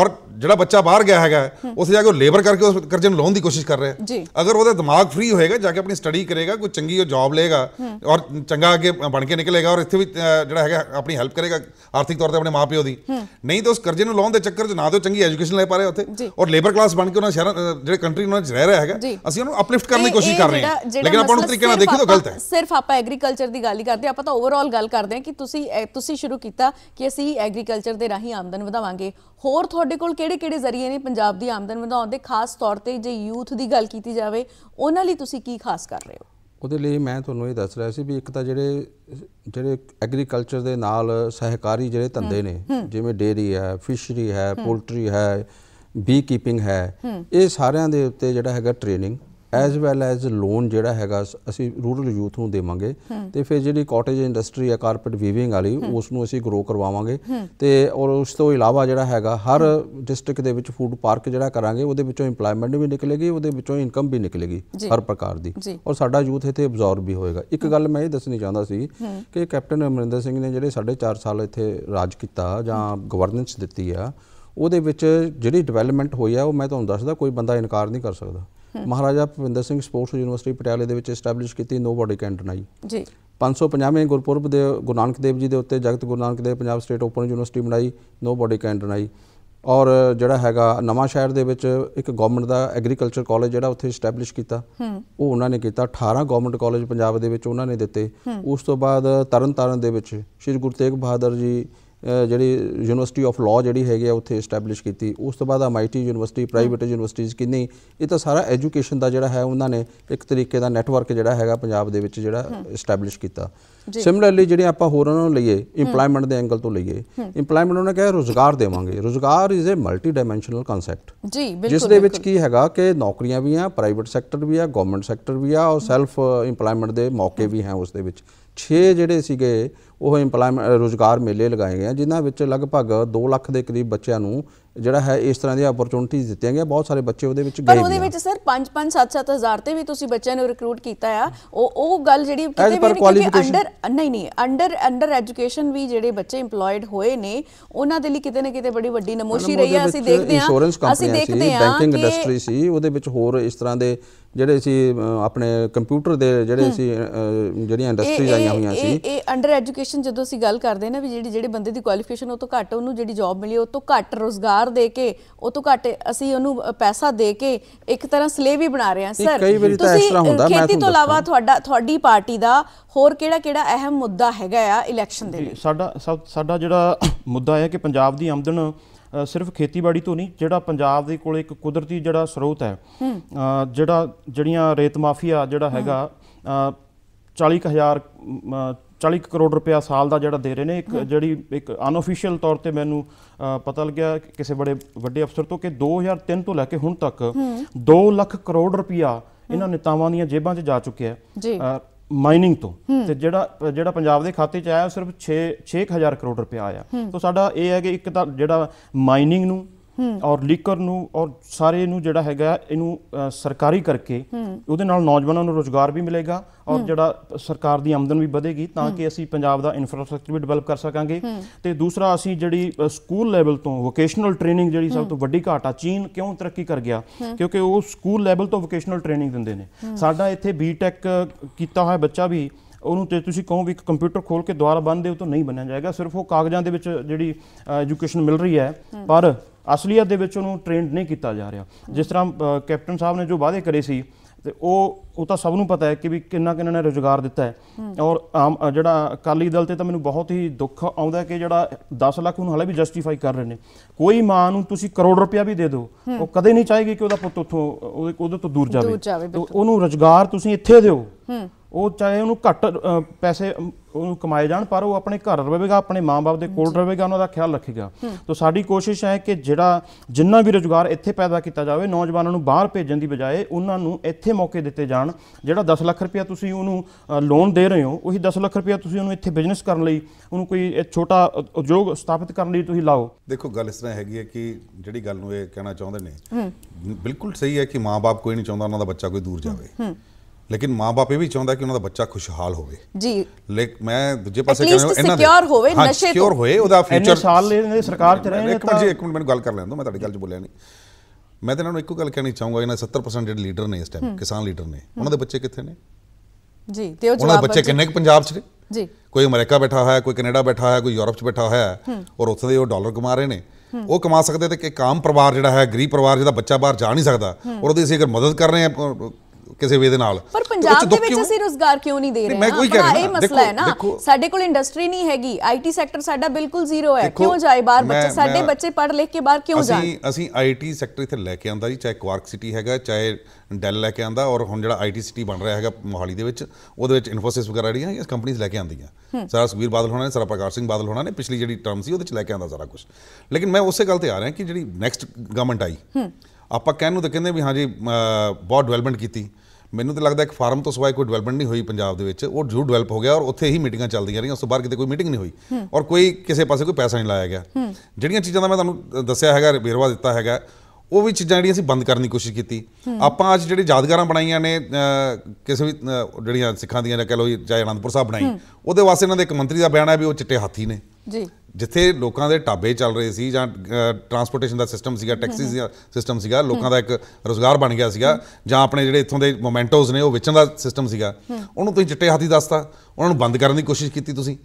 ਔਰ ਜਿਹੜਾ ਬੱਚਾ ਬਾਹਰ ਗਿਆ ਹੈਗਾ ਉਸੇ ਜਾ ਕੇ ਉਹ ਲੇਬਰ ਕਰਕੇ ਉਸ ਕਰਜ਼ੇ ਨੂੰ ਲੋਨ ਦੀ ਕੋਸ਼ਿਸ਼ ਕਰ ਰਿਹਾ ਅਗਰ ਉਹਦਾ ਦਿਮਾਗ ਫ੍ਰੀ ਹੋਏਗਾ ਜਾ ਕੇ ਆਪਣੀ ਸਟੱਡੀ ਕਰੇਗਾ ਕੋਈ ਚੰਗੀ ਉਹ ਜੌਬ ਲਏਗਾ ਔਰ ਚੰਗਾ ਅੱਗੇ ਬਣ ਕੇ ਨਿਕਲੇਗਾ ਔਰ ਇੱਥੇ ਵੀ ਜਿਹੜਾ ਹੈਗਾ ਆਪਣੀ ਹੈਲਪ ਕਰੇਗਾ ਆਰਥਿਕ ਤੌਰ ਤੇ ਆਪਣੇ ਮਾਪਿਓ ਦੀ ਨਹੀਂ ਤਾਂ ਉਸ ਕਰਜ਼ੇ ਨੂੰ ਲੋਨ ਦੇ ਚੱਕਰ 'ਚ ਨਾ ਤੋਂ ਚੰਗੀ ਐਜੂਕੇਸ਼ਨ ਲੈ ਪਾ ਰਹੇ ਉੱਥੇ ਔਰ ਲੇਬਰ ਕਲਾਸ ਬਣ ਕੇ ਉਹਨਾਂ ਸ਼ਹਿਰਾਂ ਜਿਹੜੇ ਕੰਟਰੀ ਉਹਨਾਂ 'ਚ ਰਹਿ ਰਿਹਾ ਹੈਗਾ ਅਸੀਂ ਉਹਨੂੰ ਅਪਲਿਫਟ ਕਰਨ ਦੀ ਕੋਸ਼ਿਸ਼ ਕਰ ਰਹੇ ਹਾਂ ਲੇਕਿਨ ਆਪਾਂ ਨੂੰ ਤਰੀਕੇ ਨਾਲ ਦੇਖੀ ਤਾਂ ਗਲਤ ਹੈ ਸਿਰਫ ਆਪਾਂ ਐਗਰੀਕਲਚਰ ਦੀ ਗੱਲ ਹੀ ਕਰਦੇ ਆਪਾਂ ਤਾਂ ਓਵਰਆਲ ਗੱਲ ਕਰਦੇ ਹਾਂ ਕਿ ਤੁਸੀਂ ਤੁਸੀਂ ਸ਼ੁਰੂ ਕੀਤਾ ਕਿ ਅਸੀਂ ਐਗਰੀਕਲਚਰ ਦੇ ਰਾਹੀਂ ਆਮਦਨ ਵਧਾਵਾਂਗੇ ਹੋਰ ਤੁਹਾਡੇ ਕੋਲ ਕਿਹੜੇ-ਕਿਹੜੇ ਜ਼ਰੀਏ ਨੇ ਪੰਜਾਬ ਦੀ ਆਮਦਨ ਵਧਾਉਣ ਦੇ ਖਾਸ ਤੌਰ ਤੇ ਜੇ ਯੂਥ ਦੀ ਗੱਲ ਕੀਤੀ ਜਾਵੇ ਉਹਨਾਂ ਲਈ ਤੁਸੀਂ ਕੀ ਖਾਸ ਕਰ ਰਹੇ ਹੋ ਉਹਦੇ ਲਈ ਮੈਂ ਤੁਹਾਨੂੰ ਇਹ ਦੱਸ ਰਿਹਾ ਸੀ ਵੀ ਇੱਕ ਤਾਂ ਜਿਹੜੇ ਜਿਹੜੇ ਐਗਰੀਕਲਚਰ ਦੇ ਨਾਲ ਸਹਿਕਾਰੀ ਜਿਹੜੇ ਧੰਦੇ ਨੇ ਜਿਵੇਂ ਡੇਰੀ ਹੈ ਫਿਸ਼ਰੀ ਹੈ ਪੋਲਟਰੀ ਹੈ ਬੀ ਕੀਪਿੰਗ ਹੈ ਇਹ ਸਾਰਿਆਂ ਦੇ ਉੱਤੇ ਜਿਹੜਾ ਹੈਗਾ training as well as loan ਜਿਹੜਾ ਹੈਗਾ ਅਸੀਂ ਰੂਰਲ ਯੂਥ ਨੂੰ ਦੇਵਾਂਗੇ ਤੇ ਫਿਰ ਜਿਹੜੀ ਕਾਟੇਜ ਇੰਡਸਟਰੀ ਆ ਕਾਰਪਟ ਵੀਵਿੰਗ ਵਾਲੀ ਉਸ ਨੂੰ ਅਸੀਂ ਗਰੋ ਕਰਵਾਵਾਂਗੇ ਤੇ ਔਰ ਉਸ ਤੋਂ ਇਲਾਵਾ ਜਿਹੜਾ ਹੈਗਾ ਹਰ ਡਿਸਟ੍ਰਿਕਟ ਦੇ ਵਿੱਚ ਫੂਡ ਪਾਰਕ ਜਿਹੜਾ ਕਰਾਂਗੇ ਉਹਦੇ ਵਿੱਚੋਂ ਏਮਪਲੋਇਮੈਂਟ ਵੀ ਨਿਕਲੇਗੀ ਉਹਦੇ ਵਿੱਚੋਂ ਇਨਕਮ ਵੀ ਨਿਕਲੇਗੀ ਹਰ ਪ੍ਰਕਾਰ ਦੀ ਔਰ ਸਾਡਾ ਯੂਥ ਇੱਥੇ ਅਬਜ਼ੌਰਬ ਵੀ ਹੋਏਗਾ ਇੱਕ ਗੱਲ ਮੈਂ ਇਹ ਦੱਸਣੀ ਚਾਹੁੰਦਾ ਸੀ ਕਿ ਕੈਪਟਨ ਅਮਰਿੰਦਰ ਸਿੰਘ ਨੇ ਜਿਹੜੇ 4.5 ਸਾਲ ਇੱਥੇ ਰਾਜ ਕੀਤਾ ਜਾਂ ਗਵਰਨੈਂਸ ਦਿੱਤੀ ਆ ਉਹਦੇ ਵਿੱਚ ਜਿਹੜੀ ਡਿਵੈਲਪਮੈਂਟ ਹੋਈ ਆ ਉਹ ਮੈਂ ਤੁਹਾਨੂੰ ਦੱਸਦਾ ਕੋਈ ਬੰਦਾ ਇਨਕਾਰ ਨਹੀਂ ਕਰ ਸਕਦਾ ਮਹਾਰਾਜਾ ਭਵਿੰਦਰ ਸਿੰਘ ਸਪੋਰਟਸ ਯੂਨੀਵਰਸਿਟੀ ਪਟਿਆਲੇ ਦੇ ਵਿੱਚ ਐਸਟੈਬਲਿਸ਼ ਕੀਤੀ ਬਾਡੀ ਕੈਨ ਡਿਨਾਈ ਜੀ 550ਵੇਂ ਗੁਰਪੁਰਬ ਦੇ ਗੁਰੂ ਨਾਨਕ ਦੇਵ ਜੀ ਦੇ ਉੱਤੇ Jagat Guru Nanak Dev Punjab state open university ਬਣਾਈ ਬਾਡੀ ਕੈਨ ਡਿਨਾਈ ਔਰ ਜਿਹੜਾ ਹੈਗਾ ਨਵਾਂ ਸ਼ਹਿਰ ਦੇ ਵਿੱਚ ਇੱਕ ਗਵਰਨਮੈਂਟ ਦਾ ਐਗਰੀਕਲਚਰ ਕਾਲਜ ਜਿਹੜਾ ਉੱਥੇ ਸਟੈਬਲਿਸ਼ ਕੀਤਾ ਉਹ ਉਹਨਾਂ ਨੇ ਕੀਤਾ 18 ਗਵਰਨਮੈਂਟ ਕਾਲਜ ਪੰਜਾਬ ਦੇ ਵਿੱਚ ਉਹਨਾਂ ਨੇ ਦਿੱਤੇ ਉਸ ਤੋਂ ਬਾਅਦ ਤਰਨਤਾਰਨ ਦੇ ਵਿੱਚ ਸ਼੍ਰੀ ਗੁਰੂ ਤੇਗ ਬਹਾਦਰ ਜੀ ਜਿਹੜੀ ਯੂਨੀਵਰਸਿਟੀ ਆਫ ਲਾਅ ਜਿਹੜੀ ਹੈਗੀ ਆ ਉੱਥੇ ਐਸਟੈਬਲਿਸ਼ ਕੀਤੀ ਉਸ ਤੋਂ ਬਾਅਦ ਐਮਆਈਟੀ ਯੂਨੀਵਰਸਿਟੀ ਪ੍ਰਾਈਵੇਟ ਯੂਨੀਵਰਸਿਟੀਆਂ ਕਿੰਨੀ ਇਹ ਤਾਂ ਸਾਰਾ ਐਜੂਕੇਸ਼ਨ ਦਾ ਜਿਹੜਾ ਹੈ ਉਹਨਾਂ ਨੇ ਇੱਕ ਤਰੀਕੇ ਦਾ ਨੈਟਵਰਕ ਜਿਹੜਾ ਹੈਗਾ ਪੰਜਾਬ ਦੇ ਵਿੱਚ ਜਿਹੜਾ ਐਸਟੈਬਲਿਸ਼ ਕੀਤਾ ਸਿਮਿਲਰਲੀ ਜਿਹੜੇ ਆਪਾਂ ਹੋਰਾਂ ਨੂੰ ਲਈਏ ਇੰਪਲੋਇਮੈਂਟ ਦੇ ਐਂਗਲ ਤੋਂ ਲਈਏ ਇੰਪਲੋਇਮੈਂਟ ਉਹਨਾਂ ਕਹੇ ਰੋਜ਼ਗਾਰ ਦੇਵਾਂਗੇ ਰੋਜ਼ਗਾਰ is a multi dimensional concept ਜੀ ਬਿਲਕੁਲ ਜਿਸ ਦੇ ਵਿੱਚ ਕੀ ਹੈਗਾ ਕਿ ਨੌਕਰੀਆਂ ਵੀ ਆ ਪ੍ਰਾਈਵੇਟ ਸੈਕਟਰ ਵੀ ਆ ਗਵਰਨਮੈਂਟ ਸੈਕਟਰ ਵੀ ਆ ਔਰ ਸੈਲਫ ਇੰਪਲੋਇਮੈਂਟ ਦੇ ਮੌਕੇ ਵੀ ਹੈ ਉਸ ਦੇ ਵਿੱਚ 6 ਜਿਹੜੇ ਸੀਗੇ ਉਹ ਇੰਪਲਾਇਮੈਂਟ ਰੋਜ਼ਗਾਰ ਮੇਲੇ ਲਗਾਏ ਗਏ ਆ ਜਿਨ੍ਹਾਂ ਵਿੱਚ ਲਗਭਗ 2 ਲੱਖ ਦੇ ਕਰੀਬ ਬੱਚਿਆਂ ਨੂੰ ਜਿਹੜਾ ਹੈ ਇਸ ਤਰ੍ਹਾਂ ਦੀਆਂ ਓਪਰਚੁਨਿਟੀਆਂ ਦਿੱਤੀਆਂ ਗਈਆਂ ਬਹੁਤ ਸਾਰੇ ਬੱਚੇ ਉਹਦੇ ਵਿੱਚ ਗਏ ਪਰ ਉਹਦੇ ਵਿੱਚ ਸਰ 5 5 7 7 ਹਜ਼ਾਰ ਤੇ ਵੀ ਤੁਸੀਂ ਬੱਚਿਆਂ ਨੂੰ ਰਿਕਰੂਟ ਕੀਤਾ ਆ ਉਹ ਉਹ ਗੱਲ ਜਿਹੜੀ ਕਿਤੇ ਵੀ ਨਹੀਂ ਕਿ ਅੰਡਰ ਨਹੀਂ ਨਹੀਂ ਅੰਡਰ ਅੰਡਰ ਐਜੂਕੇਸ਼ਨ ਵੀ ਜਿਹੜੇ ਬੱਚੇ ਏਮਪਲੋਇਡ ਹੋਏ ਨੇ ਉਹਨਾਂ ਦੇ ਲਈ ਕਿਤੇ ਨਾ ਕਿਤੇ ਬੜੀ ਵੱਡੀ ਨਮੋਸ਼ੀ ਰਹੀ ਆ ਅਸੀਂ ਦੇਖਦੇ ਆ ਅਸੀਂ ਦੇਖਦੇ ਆ ਬੈਂਕਿੰਗ ਇੰਡਸਟਰੀ ਸੀ ਉਹਦੇ ਵਿੱਚ ਹੋਰ ਇਸ ਤਰ੍ਹਾਂ ਦੇ ਜਿਹੜੇ ਸੀ ਆਪਣੇ ਕੰਪਿਊਟਰ ਦੇ ਜਿਹੜੇ ਸੀ ਜਿਹੜੀਆਂ ਇੰਡਸਟਰੀਜ਼ ਆਈਆਂ ਹੋਈਆਂ ਸੀ ਇਹ ਇਹ ਅੰਡਰ ਐਜੂਕੇਸ਼ਨ ਜਦੋਂ ਅਸੀਂ ਗੱਲ ਕਰਦੇ ਨਾ ਵੀ ਜਿਹੜੀ ਜਿਹੜੇ ਬੰਦੇ ਦੀ ਕੁਆਲੀਫਿਕੇਸ਼ਨ ਉਹ ਤੋਂ ਘੱਟ ਉਹਨੂੰ ਜਿਹੜੀ ਜੌਬ ਮਿਲੀ ਉਹ ਤੋਂ ਘੱਟ ਰੋਜ਼ਗਾਰ ਦੇ ਕੇ ਉਹ ਤੋਂ ਘੱਟ ਅਸੀਂ ਉਹਨੂੰ ਪੈਸਾ ਦੇ ਕੇ ਇੱਕ ਤਰ੍ਹਾਂ ਸਲੇਵ ਹੀ ਬਣਾ ਰਹੇ ਹਾਂ ਸਰ ਤੁਸੀਂ ਖੇਤੀ ਤੋਂ ਇਲਾਵਾ ਤੁਹਾਡਾ ਤੁਹਾਡੀ ਪਾਰਟੀ ਦਾ ਹੋਰ ਕਿਹੜਾ ਕਿਹੜਾ ਅਹਿਮ ਮੁੱਦਾ ਹੈਗਾ ਆ ਇਲੈਕਸ਼ਨ ਦੇ ਲਈ ਸਾਡਾ ਸਾਡਾ ਜਿਹੜਾ ਮੁੱਦਾ ਹੈ ਕਿ ਪੰਜਾਬ ਦੀ ਆਮਦਨ ਸਿਰਫ ਖੇਤੀਬਾੜੀ ਤੋਂ ਨਹੀਂ ਜਿਹੜਾ ਪੰਜਾਬ ਦੇ ਕੋਲ ਇੱਕ ਕੁਦਰਤੀ ਜਿਹੜਾ ਸਰੋਤ ਹੈ ਜਿਹੜਾ ਜਿਹੜੀਆਂ ਰੇਤ ਮਾਫੀਆ ਜਿਹੜਾ ਹੈਗਾ 40000 40 ਕਰੋੜ ਰੁਪਇਆ ਸਾਲ ਦਾ ਜਿਹੜਾ ਦੇ ਰਹੇ ਨੇ ਇੱਕ ਜਿਹੜੀ ਇੱਕ ਅਨਆਫੀਸ਼ੀਅਲ ਤੌਰ ਤੇ ਮੈਨੂੰ ਪਤਾ ਲੱਗਿਆ ਕਿਸੇ ਬੜੇ ਵੱਡੇ ਅਫਸਰ ਤੋਂ ਕਿ 2003 ਤੋਂ ਲੈ ਕੇ ਹੁਣ ਤੱਕ 2 ਲੱਖ ਕਰੋੜ ਰੁਪਇਆ ਇਹਨਾਂ ਨੇਤਾਵਾਂ ਦੀਆਂ ਜੇਬਾਂ 'ਚ ਜਾ ਚੁੱਕਿਆ ਹੈ ਮਾਈਨਿੰਗ ਤੋਂ ਤੇ ਜਿਹੜਾ ਜਿਹੜਾ ਪੰਜਾਬ ਦੇ ਖਾਤੇ 'ਚ ਆਇਆ ਸਿਰਫ 6 6000 ਕਰੋੜ ਰੁਪਏ ਆਇਆ ਤਾਂ ਸਾਡਾ ਇਹ ਹੈ ਕਿ ਇੱਕ ਤਾਂ ਜਿਹੜਾ ਮਾਈਨਿੰਗ ਨੂੰ ਔਰ ਲੀਕਰ ਨੂੰ ਔਰ ਸਾਰੇ ਨੂੰ ਜਿਹੜਾ ਹੈਗਾ ਇਹਨੂੰ ਸਰਕਾਰੀ ਕਰਕੇ ਉਹਦੇ ਨਾਲ ਨੌਜਵਾਨਾਂ ਨੂੰ ਰੋਜ਼ਗਾਰ ਵੀ ਮਿਲੇਗਾ ਔਰ ਜਿਹੜਾ ਸਰਕਾਰ ਦੀ ਆਮਦਨ ਵੀ ਵਧੇਗੀ ਤਾਂ ਕਿ ਅਸੀਂ ਪੰਜਾਬ ਦਾ ਇਨਫਰਾਸਟ੍ਰਕਚਰ ਵੀ ਡਿਵੈਲਪ ਕਰ ਸਕਾਂਗੇ ਤੇ ਦੂਸਰਾ ਅਸੀਂ ਜਿਹੜੀ ਸਕੂਲ ਲੈਵਲ ਤੋਂ ਵੋਕੇਸ਼ਨਲ ਟ੍ਰੇਨਿੰਗ ਜਿਹੜੀ ਸਭ ਤੋਂ ਵੱਡੀ ਘਾਟ ਆ ਚੀਨ ਕਿਉਂ ਤਰੱਕੀ ਕਰ ਗਿਆ ਕਿਉਂਕਿ ਉਹ ਸਕੂਲ ਲੈਵਲ ਤੋਂ ਵੋਕੇਸ਼ਨਲ ਟ੍ਰੇਨਿੰਗ ਦਿੰਦੇ ਨੇ ਸਾਡਾ ਇੱਥੇ ਬੀਟੈਕ ਕੀਤਾ ਹੋਇਆ ਬੱਚਾ ਵੀ ਉਹਨੂੰ ਤੇ ਤੁਸੀਂ ਕਹੋ ਵੀ ਇੱਕ ਕੰਪਿਊਟਰ ਖੋਲ ਕੇ ਦੁਆਰਾ ਬੰਦ ਦੇ ਉਹ ਤੋਂ ਨਹੀਂ ਬਣਿਆ ਜਾਏਗਾ ਸਿਰਫ ਉਹ ਕਾਗਜ਼ਾਂ ਦੇ ਵਿੱਚ ਜਿਹੜੀ ਐਜੂਕੇਸ਼ਨ ਮਿਲ ਰਹੀ ਹੈ ਪਰ ਅਸਲੀਅਤ ਦੇ ਵਿੱਚ ਉਹਨੂੰ ਟ੍ਰੇਨਡ ਨਹੀਂ ਕੀਤਾ ਜਾ ਰਿਹਾ ਜਿਸ ਤਰ੍ਹਾਂ ਕੈਪਟਨ ਸਾਹਿਬ ਨੇ ਜੋ ਵਾਅਦੇ ਕਰੇ ਸੀ ਤੇ ਉਹ ਉਹ ਤਾਂ ਸਭ ਨੂੰ ਪਤਾ ਹੈ ਕਿ ਵੀ ਕਿੰਨਾ ਕਿੰਨਾ ਨੇ ਰੋਜ਼ਗਾਰ ਦਿੱਤਾ ਹੈ ਔਰ ਆਮ ਜਿਹੜਾ ਅਕਾਲੀ ਦਲ ਤੇ ਤਾਂ ਮੈਨੂੰ ਬਹੁਤ ਹੀ ਦੁੱਖ ਆਉਂਦਾ ਕਿ ਜਿਹੜਾ 10 ਲੱਖ ਨੂੰ ਹਲੇ ਵੀ ਜਸਟੀਫਾਈ ਕਰ ਰਹੇ ਨੇ ਕੋਈ ਮਾਂ ਨੂੰ ਤੁਸੀਂ ਕਰੋੜ ਰੁਪਇਆ ਵੀ ਦੇ ਦਿਓ ਉਹ ਕਦੇ ਨਹੀਂ ਚਾਹੇਗੀ ਕਿ ਉਹਦਾ ਪੁੱਤ ਉੱਥੋਂ ਉਹਦੇ ਤੋਂ ਦੂਰ ਜਾਵੇ ਉਹਨੂੰ ਰੋਜ਼ਗਾਰ ਤੁਸੀਂ ਇੱਥੇ ਦਿਓ ਉਹ ਚਾਹੇ ਉਹਨੂੰ ਘੱਟ ਪੈਸੇ ਉਹਨੂੰ ਕਮਾਏ ਜਾਣ ਪਰ ਉਹ ਆਪਣੇ ਘਰ ਰਵੇਗਾ ਆਪਣੇ ਮਾਪੇ ਦੇ ਕੋਲ ਰਹੇਗਾ ਉਹਨਾਂ ਦਾ ਖਿਆਲ ਰੱਖੇਗਾ ਤਾਂ ਸਾਡੀ ਕੋਸ਼ਿਸ਼ ਹੈ ਕਿ ਜਿਹੜਾ ਜਿੰਨਾ ਵੀ ਰੋਜ਼ਗਾਰ ਇੱਥੇ ਪੈਦਾ ਕੀਤਾ ਜਾਵੇ ਨੌਜਵਾਨਾਂ ਨੂੰ ਬਾਹਰ ਭੇਜਣ ਦੀ ਬਜਾਏ ਉਹਨਾਂ ਨੂੰ ਇੱਥੇ ਮੌਕੇ ਦਿੱਤੇ ਜਾਣ ਜਿਹੜਾ 10 ਲੱਖ ਰੁਪਇਆ ਤੁਸੀਂ ਉਹਨੂੰ ਲੋਨ ਦੇ ਰਹੇ ਹੋ ਉਹੀ 10 ਲੱਖ ਰੁਪਇਆ ਤੁਸੀਂ ਉਹਨੂੰ ਇੱਥੇ ਬਿਜ਼ਨਸ ਕਰਨ ਲਈ ਉਹਨੂੰ ਕੋਈ ਛੋਟਾ ਉਦਯੋਗ ਸਥਾਪਿਤ ਕਰਨ ਲਈ ਤੁਸੀਂ ਲਾਓ ਦੇਖੋ ਗੱਲ ਇਸ ਤਰ੍ਹਾਂ ਹੈਗੀ ਹੈ ਕਿ ਜਿਹੜੀ ਗੱਲ ਨੂੰ ਇਹ ਕਹਿਣਾ ਚਾਹੁੰਦੇ ਨੇ ਬਿਲਕੁਲ ਸਹੀ ਹੈ ਕਿ ਮਾਪੇ ਕੋਈ ਨਹੀਂ ਚਾਹੁੰਦਾ ਉਹਨਾਂ ਦਾ ਬੱਚਾ ਕੋਈ ਦੂਰ ਜਾਵੇ ਲੇਕਿਨ ਮਾਪੇ ਵੀ ਚਾਹੁੰਦਾ ਕਿ ਉਹਨਾਂ ਦਾ ਬੱਚਾ ਖੁਸ਼ਹਾਲ ਹੋਵੇ ਜੀ ਲੇਕ ਮੈਂ ਦੂਜੇ ਪਾਸੇ ਕਹਿੰਦਾ ਇਹਨਾਂ ਦਾ ਸਿਕਿਉਰ ਹੋਵੇ ਨਸ਼ੇ ਤੋਂ ਸਿਕਿਉਰ ਹੋਏ ਉਹਦਾ ਫਿਊਚਰ ਇੰਨੇ ਸਾਲ ਇਹਨੇ ਸਰਕਾਰ ਚ ਰਹੇ ਇੱਕ ਮਿੰਟ ਜੀ ਇੱਕ ਮਿੰਟ ਮੈਨੂੰ ਗੱਲ ਕਰ ਲੈਣ ਦਿਓ ਮੈਂ ਤੁਹਾਡੀ ਗੱਲ 'ਚ ਬੋਲਿਆ ਨਹੀਂ ਮੈਂ ਤਾਂ ਇਹਨਾਂ ਨੂੰ ਇੱਕੋ ਗੱਲ ਕਹਿਣੀ ਚਾਹੂੰਗਾ ਇਹਨਾਂ 70% ਜਿਹੜੇ ਲੀਡਰ ਨੇ ਇਸ ਟਾਈਮ ਕਿਸਾਨ ਲੀਡਰ ਨੇ ਉਹਨਾਂ ਦੇ ਬੱਚੇ ਕਿੱਥੇ ਨੇ ਜੀ ਤੇ ਉਹ ਜਵਾਬ ਉਹਨਾਂ ਦੇ ਬੱਚੇ ਕਿੰਨੇ ਕ ਪੰਜਾਬ 'ਚ ਨੇ ਜੀ ਕੋਈ ਅਮਰੀਕਾ ਬੈਠਾ ਹੋਇਆ ਕੋਈ ਕੈਨੇਡਾ ਬੈਠਾ ਹੋਇਆ ਕੋਈ ਯੂਰਪ 'ਚ ਬੈਠਾ ਹੋਇਆ ਔਰ ਉੱਥੇ ਦੇ ਉਹ ਡਾਲਰ ਕਮਾ ਰਹੇ ਨੇ ਉਹ ਕਮਾ ਸਕਦੇ ਤੇ ਕਿ ਕਾਮ ਪਰਿਵਾਰ ਜਿਹੜਾ ਹੈ ਗਰੀਬ ਪਰਿਵਾਰ ਜਿਹਦਾ ਬੱਚਾ ਬਾਹਰ ਜਾ ਨਹੀਂ ਸਕਦਾ ਔਰ ਉਹਦੀ ਅਸੀਂ ਅਗਰ ਮਦਦ ਕਰ ਰਹੇ ਆ ਕਿਸੇ ਵੇ ਦੇ ਨਾਲ ਪਰ ਪੰਜਾਬ ਦੇ ਵਿੱਚ ਅਸੀਂ ਰੋਜ਼ਗਾਰ ਕਿਉਂ ਨਹੀਂ ਦੇ ਰਹੇ ਰਿਹਾ ਇਹ ਮਸਲਾ ਹੈ ਨਾ ਸਾਡੇ ਕੋਲ ਇੰਡਸਟਰੀ ਨਹੀਂ ਹੈਗੀ ਆਈਟੀ ਸੈਕਟਰ ਸਾਡਾ ਬਿਲਕੁਲ ਜ਼ੀਰੋ ਹੈ ਕਿਉਂ ਜਾਏ ਬਾਹਰ ਬੱਚੇ ਸਾਡੇ ਬੱਚੇ ਪੜ੍ਹ ਲਿਖ ਕੇ ਬਾਹਰ ਕਿਉਂ ਜਾਣ ਅਸੀਂ ਅਸੀਂ ਆਈਟੀ ਸੈਕਟਰ ਇੱਥੇ ਲੈ ਕੇ ਆਂਦਾ ਜੀ ਚਾਹੇ ਕੁਆਰਕ ਸਿਟੀ ਹੈਗਾ ਚਾਹੇ ਡੈਲ ਲੈ ਕੇ ਆਂਦਾ ਔਰ ਹੁਣ ਜਿਹੜਾ ਆਈਟੀ ਸਿਟੀ ਬਣ ਰਿਹਾ ਹੈਗਾ ਮੋਹਾਲੀ ਦੇ ਵਿੱਚ ਉਹਦੇ ਵਿੱਚ ਇਨਫੋਸਿਸ ਵਗੈਰਾ ਜਿਹੜੀਆਂ ਇਹ ਕੰਪਨੀਆਂ ਲੈ ਕੇ ਆਂਦੀਆਂ ਸਾਰਾ ਸੁਖਵੀਰ ਬਾਦਲ ਹੋਣਾ ਨੇ ਸਾਰਾ ਪ੍ਰਕਾਸ਼ ਸਿੰਘ ਬਾਦਲ ਹੋਣਾ ਨੇ ਪਿਛਲੀ ਜਿਹੜੀ ਟਰਮ ਸੀ ਉਹਦੇ ਵਿੱਚ ਲੈ ਕੇ ਆਂਦਾ ਸਾਰਾ ਕੁਝ ਲੇਕਿਨ ਮੈਂ ਉਸੇ ਗੱਲ ਤੇ ਆ ਰਿਹਾ ਕਿ ਜਿਹੜੀ ਨੈਕਸਟ ਗਵਰਨਮੈਂਟ ਆਈ ਆਪਾਂ ਕਹਿਣ ਨੂੰ ਤਾਂ ਕਹਿੰਦੇ ਵੀ ਹਾਂਜੀ ਬਹੁਤ ਡਿਵੈਲਪਮੈਂਟ ਕੀਤੀ ਮੈਨੂੰ ਤਾਂ ਲੱਗਦਾ ਇੱਕ ਫਾਰਮ ਤੋਂ ਸਿਵਾਏ ਕੋਈ ਡਿਵੈਲਪਮੈਂਟ ਨਹੀਂ ਹੋਈ ਪੰਜਾਬ ਦੇ ਵਿੱਚ ਉਹ ਜੂ ਡਿਵੈਲਪ ਹੋ ਗਿਆ ਔਰ ਉੱਥੇ ਹੀ ਮੀਟਿੰਗਾਂ ਚੱਲਦੀਆਂ ਰਹੀਆਂ ਉਸ ਤੋਂ ਬਾਅਦ ਕਿਤੇ ਕੋਈ ਮੀਟਿੰਗ ਨਹੀਂ ਹੋਈ ਔਰ ਕੋਈ ਕਿਸੇ ਪਾਸੇ ਕੋਈ ਪੈਸਾ ਨਹੀਂ ਲਾਇਆ ਗਿਆ ਜਿਹੜੀਆਂ ਚੀਜ਼ਾਂ ਦਾ ਮੈਂ ਤੁਹਾਨੂੰ ਦੱਸਿਆ ਹੈਗਾ ਵੇਰਵਾ ਦਿੱਤਾ ਹੈਗਾ ਉਹ ਵੀ ਚੀਜ਼ਾਂ ਜਿਹੜੀਆਂ ਅਸੀਂ ਬੰਦ ਕਰਨ ਦੀ ਕੋਸ਼ਿਸ਼ ਕੀਤੀ ਆਪਾਂ ਅੱਜ ਜਿਹੜੇ ਯਾਦਗਾਰਾਂ ਬਣਾਈਆਂ ਨੇ ਕਿਸੇ ਵੀ ਜਿਹੜੀਆਂ ਸਿੱਖਾਂ ਦੀਆਂ ਜਾਂ ਕਹ ਲਓ ਚਾਹੇ ਅਨੰਦਪੁਰ ਸਾਹਿਬ ਬਣਾਈ ਉਹਦੇ ਵਾਸਤੇ ਇਹਨਾਂ ਦੇ ਇੱਕ ਮੰਤਰੀ ਦਾ ਬਿਆਨ ਹੈ ਵੀ ਉਹ ਚਿੱਟੇ ਹਾਥੀ ਨੇ ਜੀ ਜਿੱਥੇ ਲੋਕਾਂ ਦੇ ਟਾਬੇ ਚੱਲ ਰਹੇ ਸੀ ਜਾਂ ਟਰਾਂਸਪੋਰਟੇਸ਼ਨ ਦਾ ਸਿਸਟਮ ਸੀਗਾ ਟੈਕਸੀਜ਼ ਦਾ ਸਿਸਟਮ ਸੀਗਾ ਲੋਕਾਂ ਦਾ ਇੱਕ ਰੋਜ਼ਗਾਰ ਬਣ ਗਿਆ ਸੀਗਾ ਜਾਂ ਆਪਣੇ ਜਿਹੜੇ ਇੱਥੋਂ ਦੇ ਮੋਮੈਂਟੋਸ ਨੇ ਉਹ ਵੇਚਣ ਦਾ ਸਿਸਟਮ ਸੀਗਾ ਉਹਨੂੰ ਤੁਸੀਂ ਚਿੱਟੇ ਹੱਥੀ ਦੱਸਤਾ ਉਹਨਾਂ ਨੂੰ ਬੰਦ ਕਰਨ ਦੀ ਕੋਸ਼ਿਸ਼ ਕੀਤੀ ਤੁਸੀਂ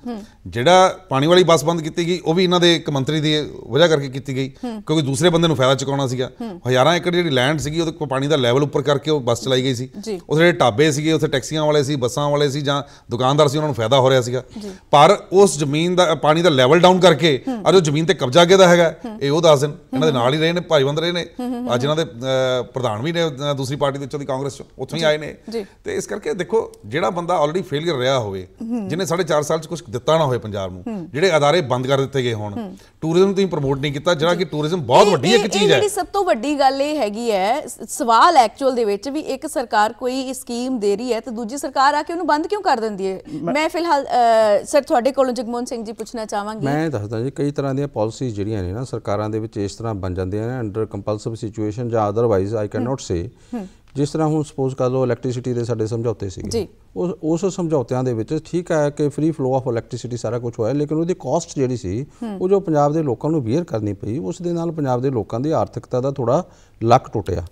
ਜਿਹੜਾ ਪਾਣੀ ਵਾਲੀ ਬੱਸ ਬੰਦ ਕੀਤੀ ਗਈ ਉਹ ਵੀ ਇਹਨਾਂ ਦੇ ਇੱਕ ਮੰਤਰੀ ਦੀ ਵਜ੍ਹਾ ਕਰਕੇ ਕੀਤੀ ਗਈ ਕਿਉਂਕਿ ਦੂਸਰੇ ਬੰਦੇ ਨੂੰ ਫਾਇਦਾ ਚੁਕਾਉਣਾ ਸੀਗਾ ਹਜ਼ਾਰਾਂ ਏਕੜ ਜਿਹੜੀ ਲੈਂਡ ਸੀਗੀ ਉਹਦੇ ਪਾਣੀ ਦਾ ਲੈਵਲ ਉੱਪਰ ਕਰਕੇ ਉਹ ਬੱਸ ਚਲਾਈ ਗਈ ਸੀ ਉਹ ਜਿਹੜੇ ਟਾਬੇ ਸੀਗੇ ਉੱਥੇ ਟੈਕਸੀਆਂ ਵਾਲੇ ਸੀ ਬੱਸਾਂ ਵਾਲੇ ਸੀ ਜਾਂ ਦੁਕਾਨਦਾਰ ਸੀ ਉਹਨਾਂ ਨੂੰ ਫਾਇਦਾ ਹੋ ਰਿਹਾ ਸੀਗਾ ਪਰ ਉਸ ਜ਼ਮੀਨ ਦਾ ਪਾਣੀ ਦਾ ਲੈਵਲ ਡਾਊਨ ਕਰਕੇ ਅੱਜ ਉਹ ਜ਼ਮੀਨ ਤੇ ਕਬਜ਼ਾ ਕਿਹਦਾ ਹੈਗਾ ਇਹ ਉਹ ਦੱਸ ਦੇਣ ਇਹਨਾਂ ਦੇ ਨਾਲ ਹੀ ਰਹੇ ਨੇ ਭਾਈਵੰਦ ਰਹੇ ਨੇ ਅੱਜ ਇਹਨਾਂ ਦੇ ਪ੍ਰਧਾਨ ਵੀ ਨੇ ਦੂਸਰੀ ਪਾਰਟੀ ਦੇ ਚੋਂ ਦੀ ਕਾਂਗਰਸ ਚੋਂ ਉੱਥੋਂ ਹੀ ਆਏ ਨੇ ਤੇ ਇਸ ਕਰਕੇ ਦੇਖੋ ਜਿਹੜਾ ਬੰਦਾ ਆਲਰੇਡੀ ਫੇਲਿਅਰ ਰਿਹਾ ਹੋਵੇ ਜਿਹਨੇ 4.5 ਸਾਲ ਚ ਕੁਝ ਦਿੱਤਾ ਨਾ ਹੋਵੇ ਪੰਜਾਬ ਨੂੰ ਜਿਹੜੇ ਅਦਾਰੇ ਬੰਦ ਕਰ ਦਿੱਤੇ ਗਏ ਹੋਣ ਟੂਰਿਜ਼ਮ ਤੁਸੀਂ ਪ੍ਰਮੋਟ ਨਹੀਂ ਕੀਤਾ ਜਿਹੜਾ ਕਿ ਟੂਰਿਜ਼ਮ ਬਹੁਤ ਵੱਡੀ ਇੱਕ ਚੀਜ਼ ਹੈ ਇਹ ਸਭ ਤੋਂ ਵੱਡੀ ਗੱਲ ਇਹ ਹੈਗੀ ਹੈ ਸਵਾਲ ਐਕਚੁਅਲ ਦੇ ਵਿੱਚ ਵੀ ਇੱਕ ਸਰਕਾਰ ਕੋਈ ਸਕੀਮ ਦੇ ਰਹੀ ਹੈ ਤੇ ਦੂਜੀ ਸਰਕਾਰ ਆ ਕੇ ਉਹਨੂੰ ਬੰਦ ਕਿਉਂ ਕਰ ਦਿੰਦੀ ਹੈ ਮੈਂ ਫਿਲਹਾਲ ਸਰ ਤੁਹਾਡੇ ਕੋਲੋਂ ਜਗਮੋਹਨ ਸਿੰਘ ਜੀ ਪੁੱਛਣਾ ਚਾਹਾਂਗੀ ਮੈਂ ਦੱਸਦਾ ਜੀ ਕਈ ਤਰ੍ਹਾਂ ਦੀਆਂ ਪਾਲਿਸੀਜ਼ ਜਿਹੜੀਆਂ ਨੇ ਨਾ ਸਰਕਾਰਾਂ ਦੇ ਵਿੱਚ ਇਸ ਤਰ੍ਹਾਂ ਬਣ ਜਾਂਦੀਆਂ ਨੇ ਅੰਡਰ ਕੰਪਲਸਿਵ ਸਿਚੁਏਸ਼ਨ ਜਾਂ otherwise I can not say ਜਿਸ ਤਰ੍ਹਾਂ ਹੁਣ ਸਪੋਜ਼ ਕਰ ਲਓ ਇਲੈਕਟ੍ਰਿਸਿਟੀ ਦੇ ਸਾਡੇ ਸਮਝੌਤੇ ਸੀਗੇ ਜੀ ਉਸ ਉਸ ਸਮਝੌਤਿਆਂ ਦੇ ਵਿੱਚ ਠੀਕ ਹੈ ਕਿ ਫ੍ਰੀ ਫਲੋ ਆਫ ਇਲੈਕਟ੍ਰਿਸਿਟੀ ਸਾਰਾ ਕੁਝ ਹੋਇਆ ਲੇਕਿਨ ਉਹਦੀ ਕਾਸਟ ਜਿਹੜੀ ਸੀ ਉਹ ਜੋ ਪੰਜਾਬ ਦੇ ਲੋਕਾਂ ਨੂੰ ਬੀਅਰ ਕਰਨੀ ਪਈ ਉਸ ਦੇ ਨਾਲ ਪੰਜਾਬ ਦੇ ਲੋਕਾਂ ਦੀ ਆਰਥਿਕਤਾ ਦਾ ਥੋੜਾ ਲੱਕ ਟੁੱਟਿਆ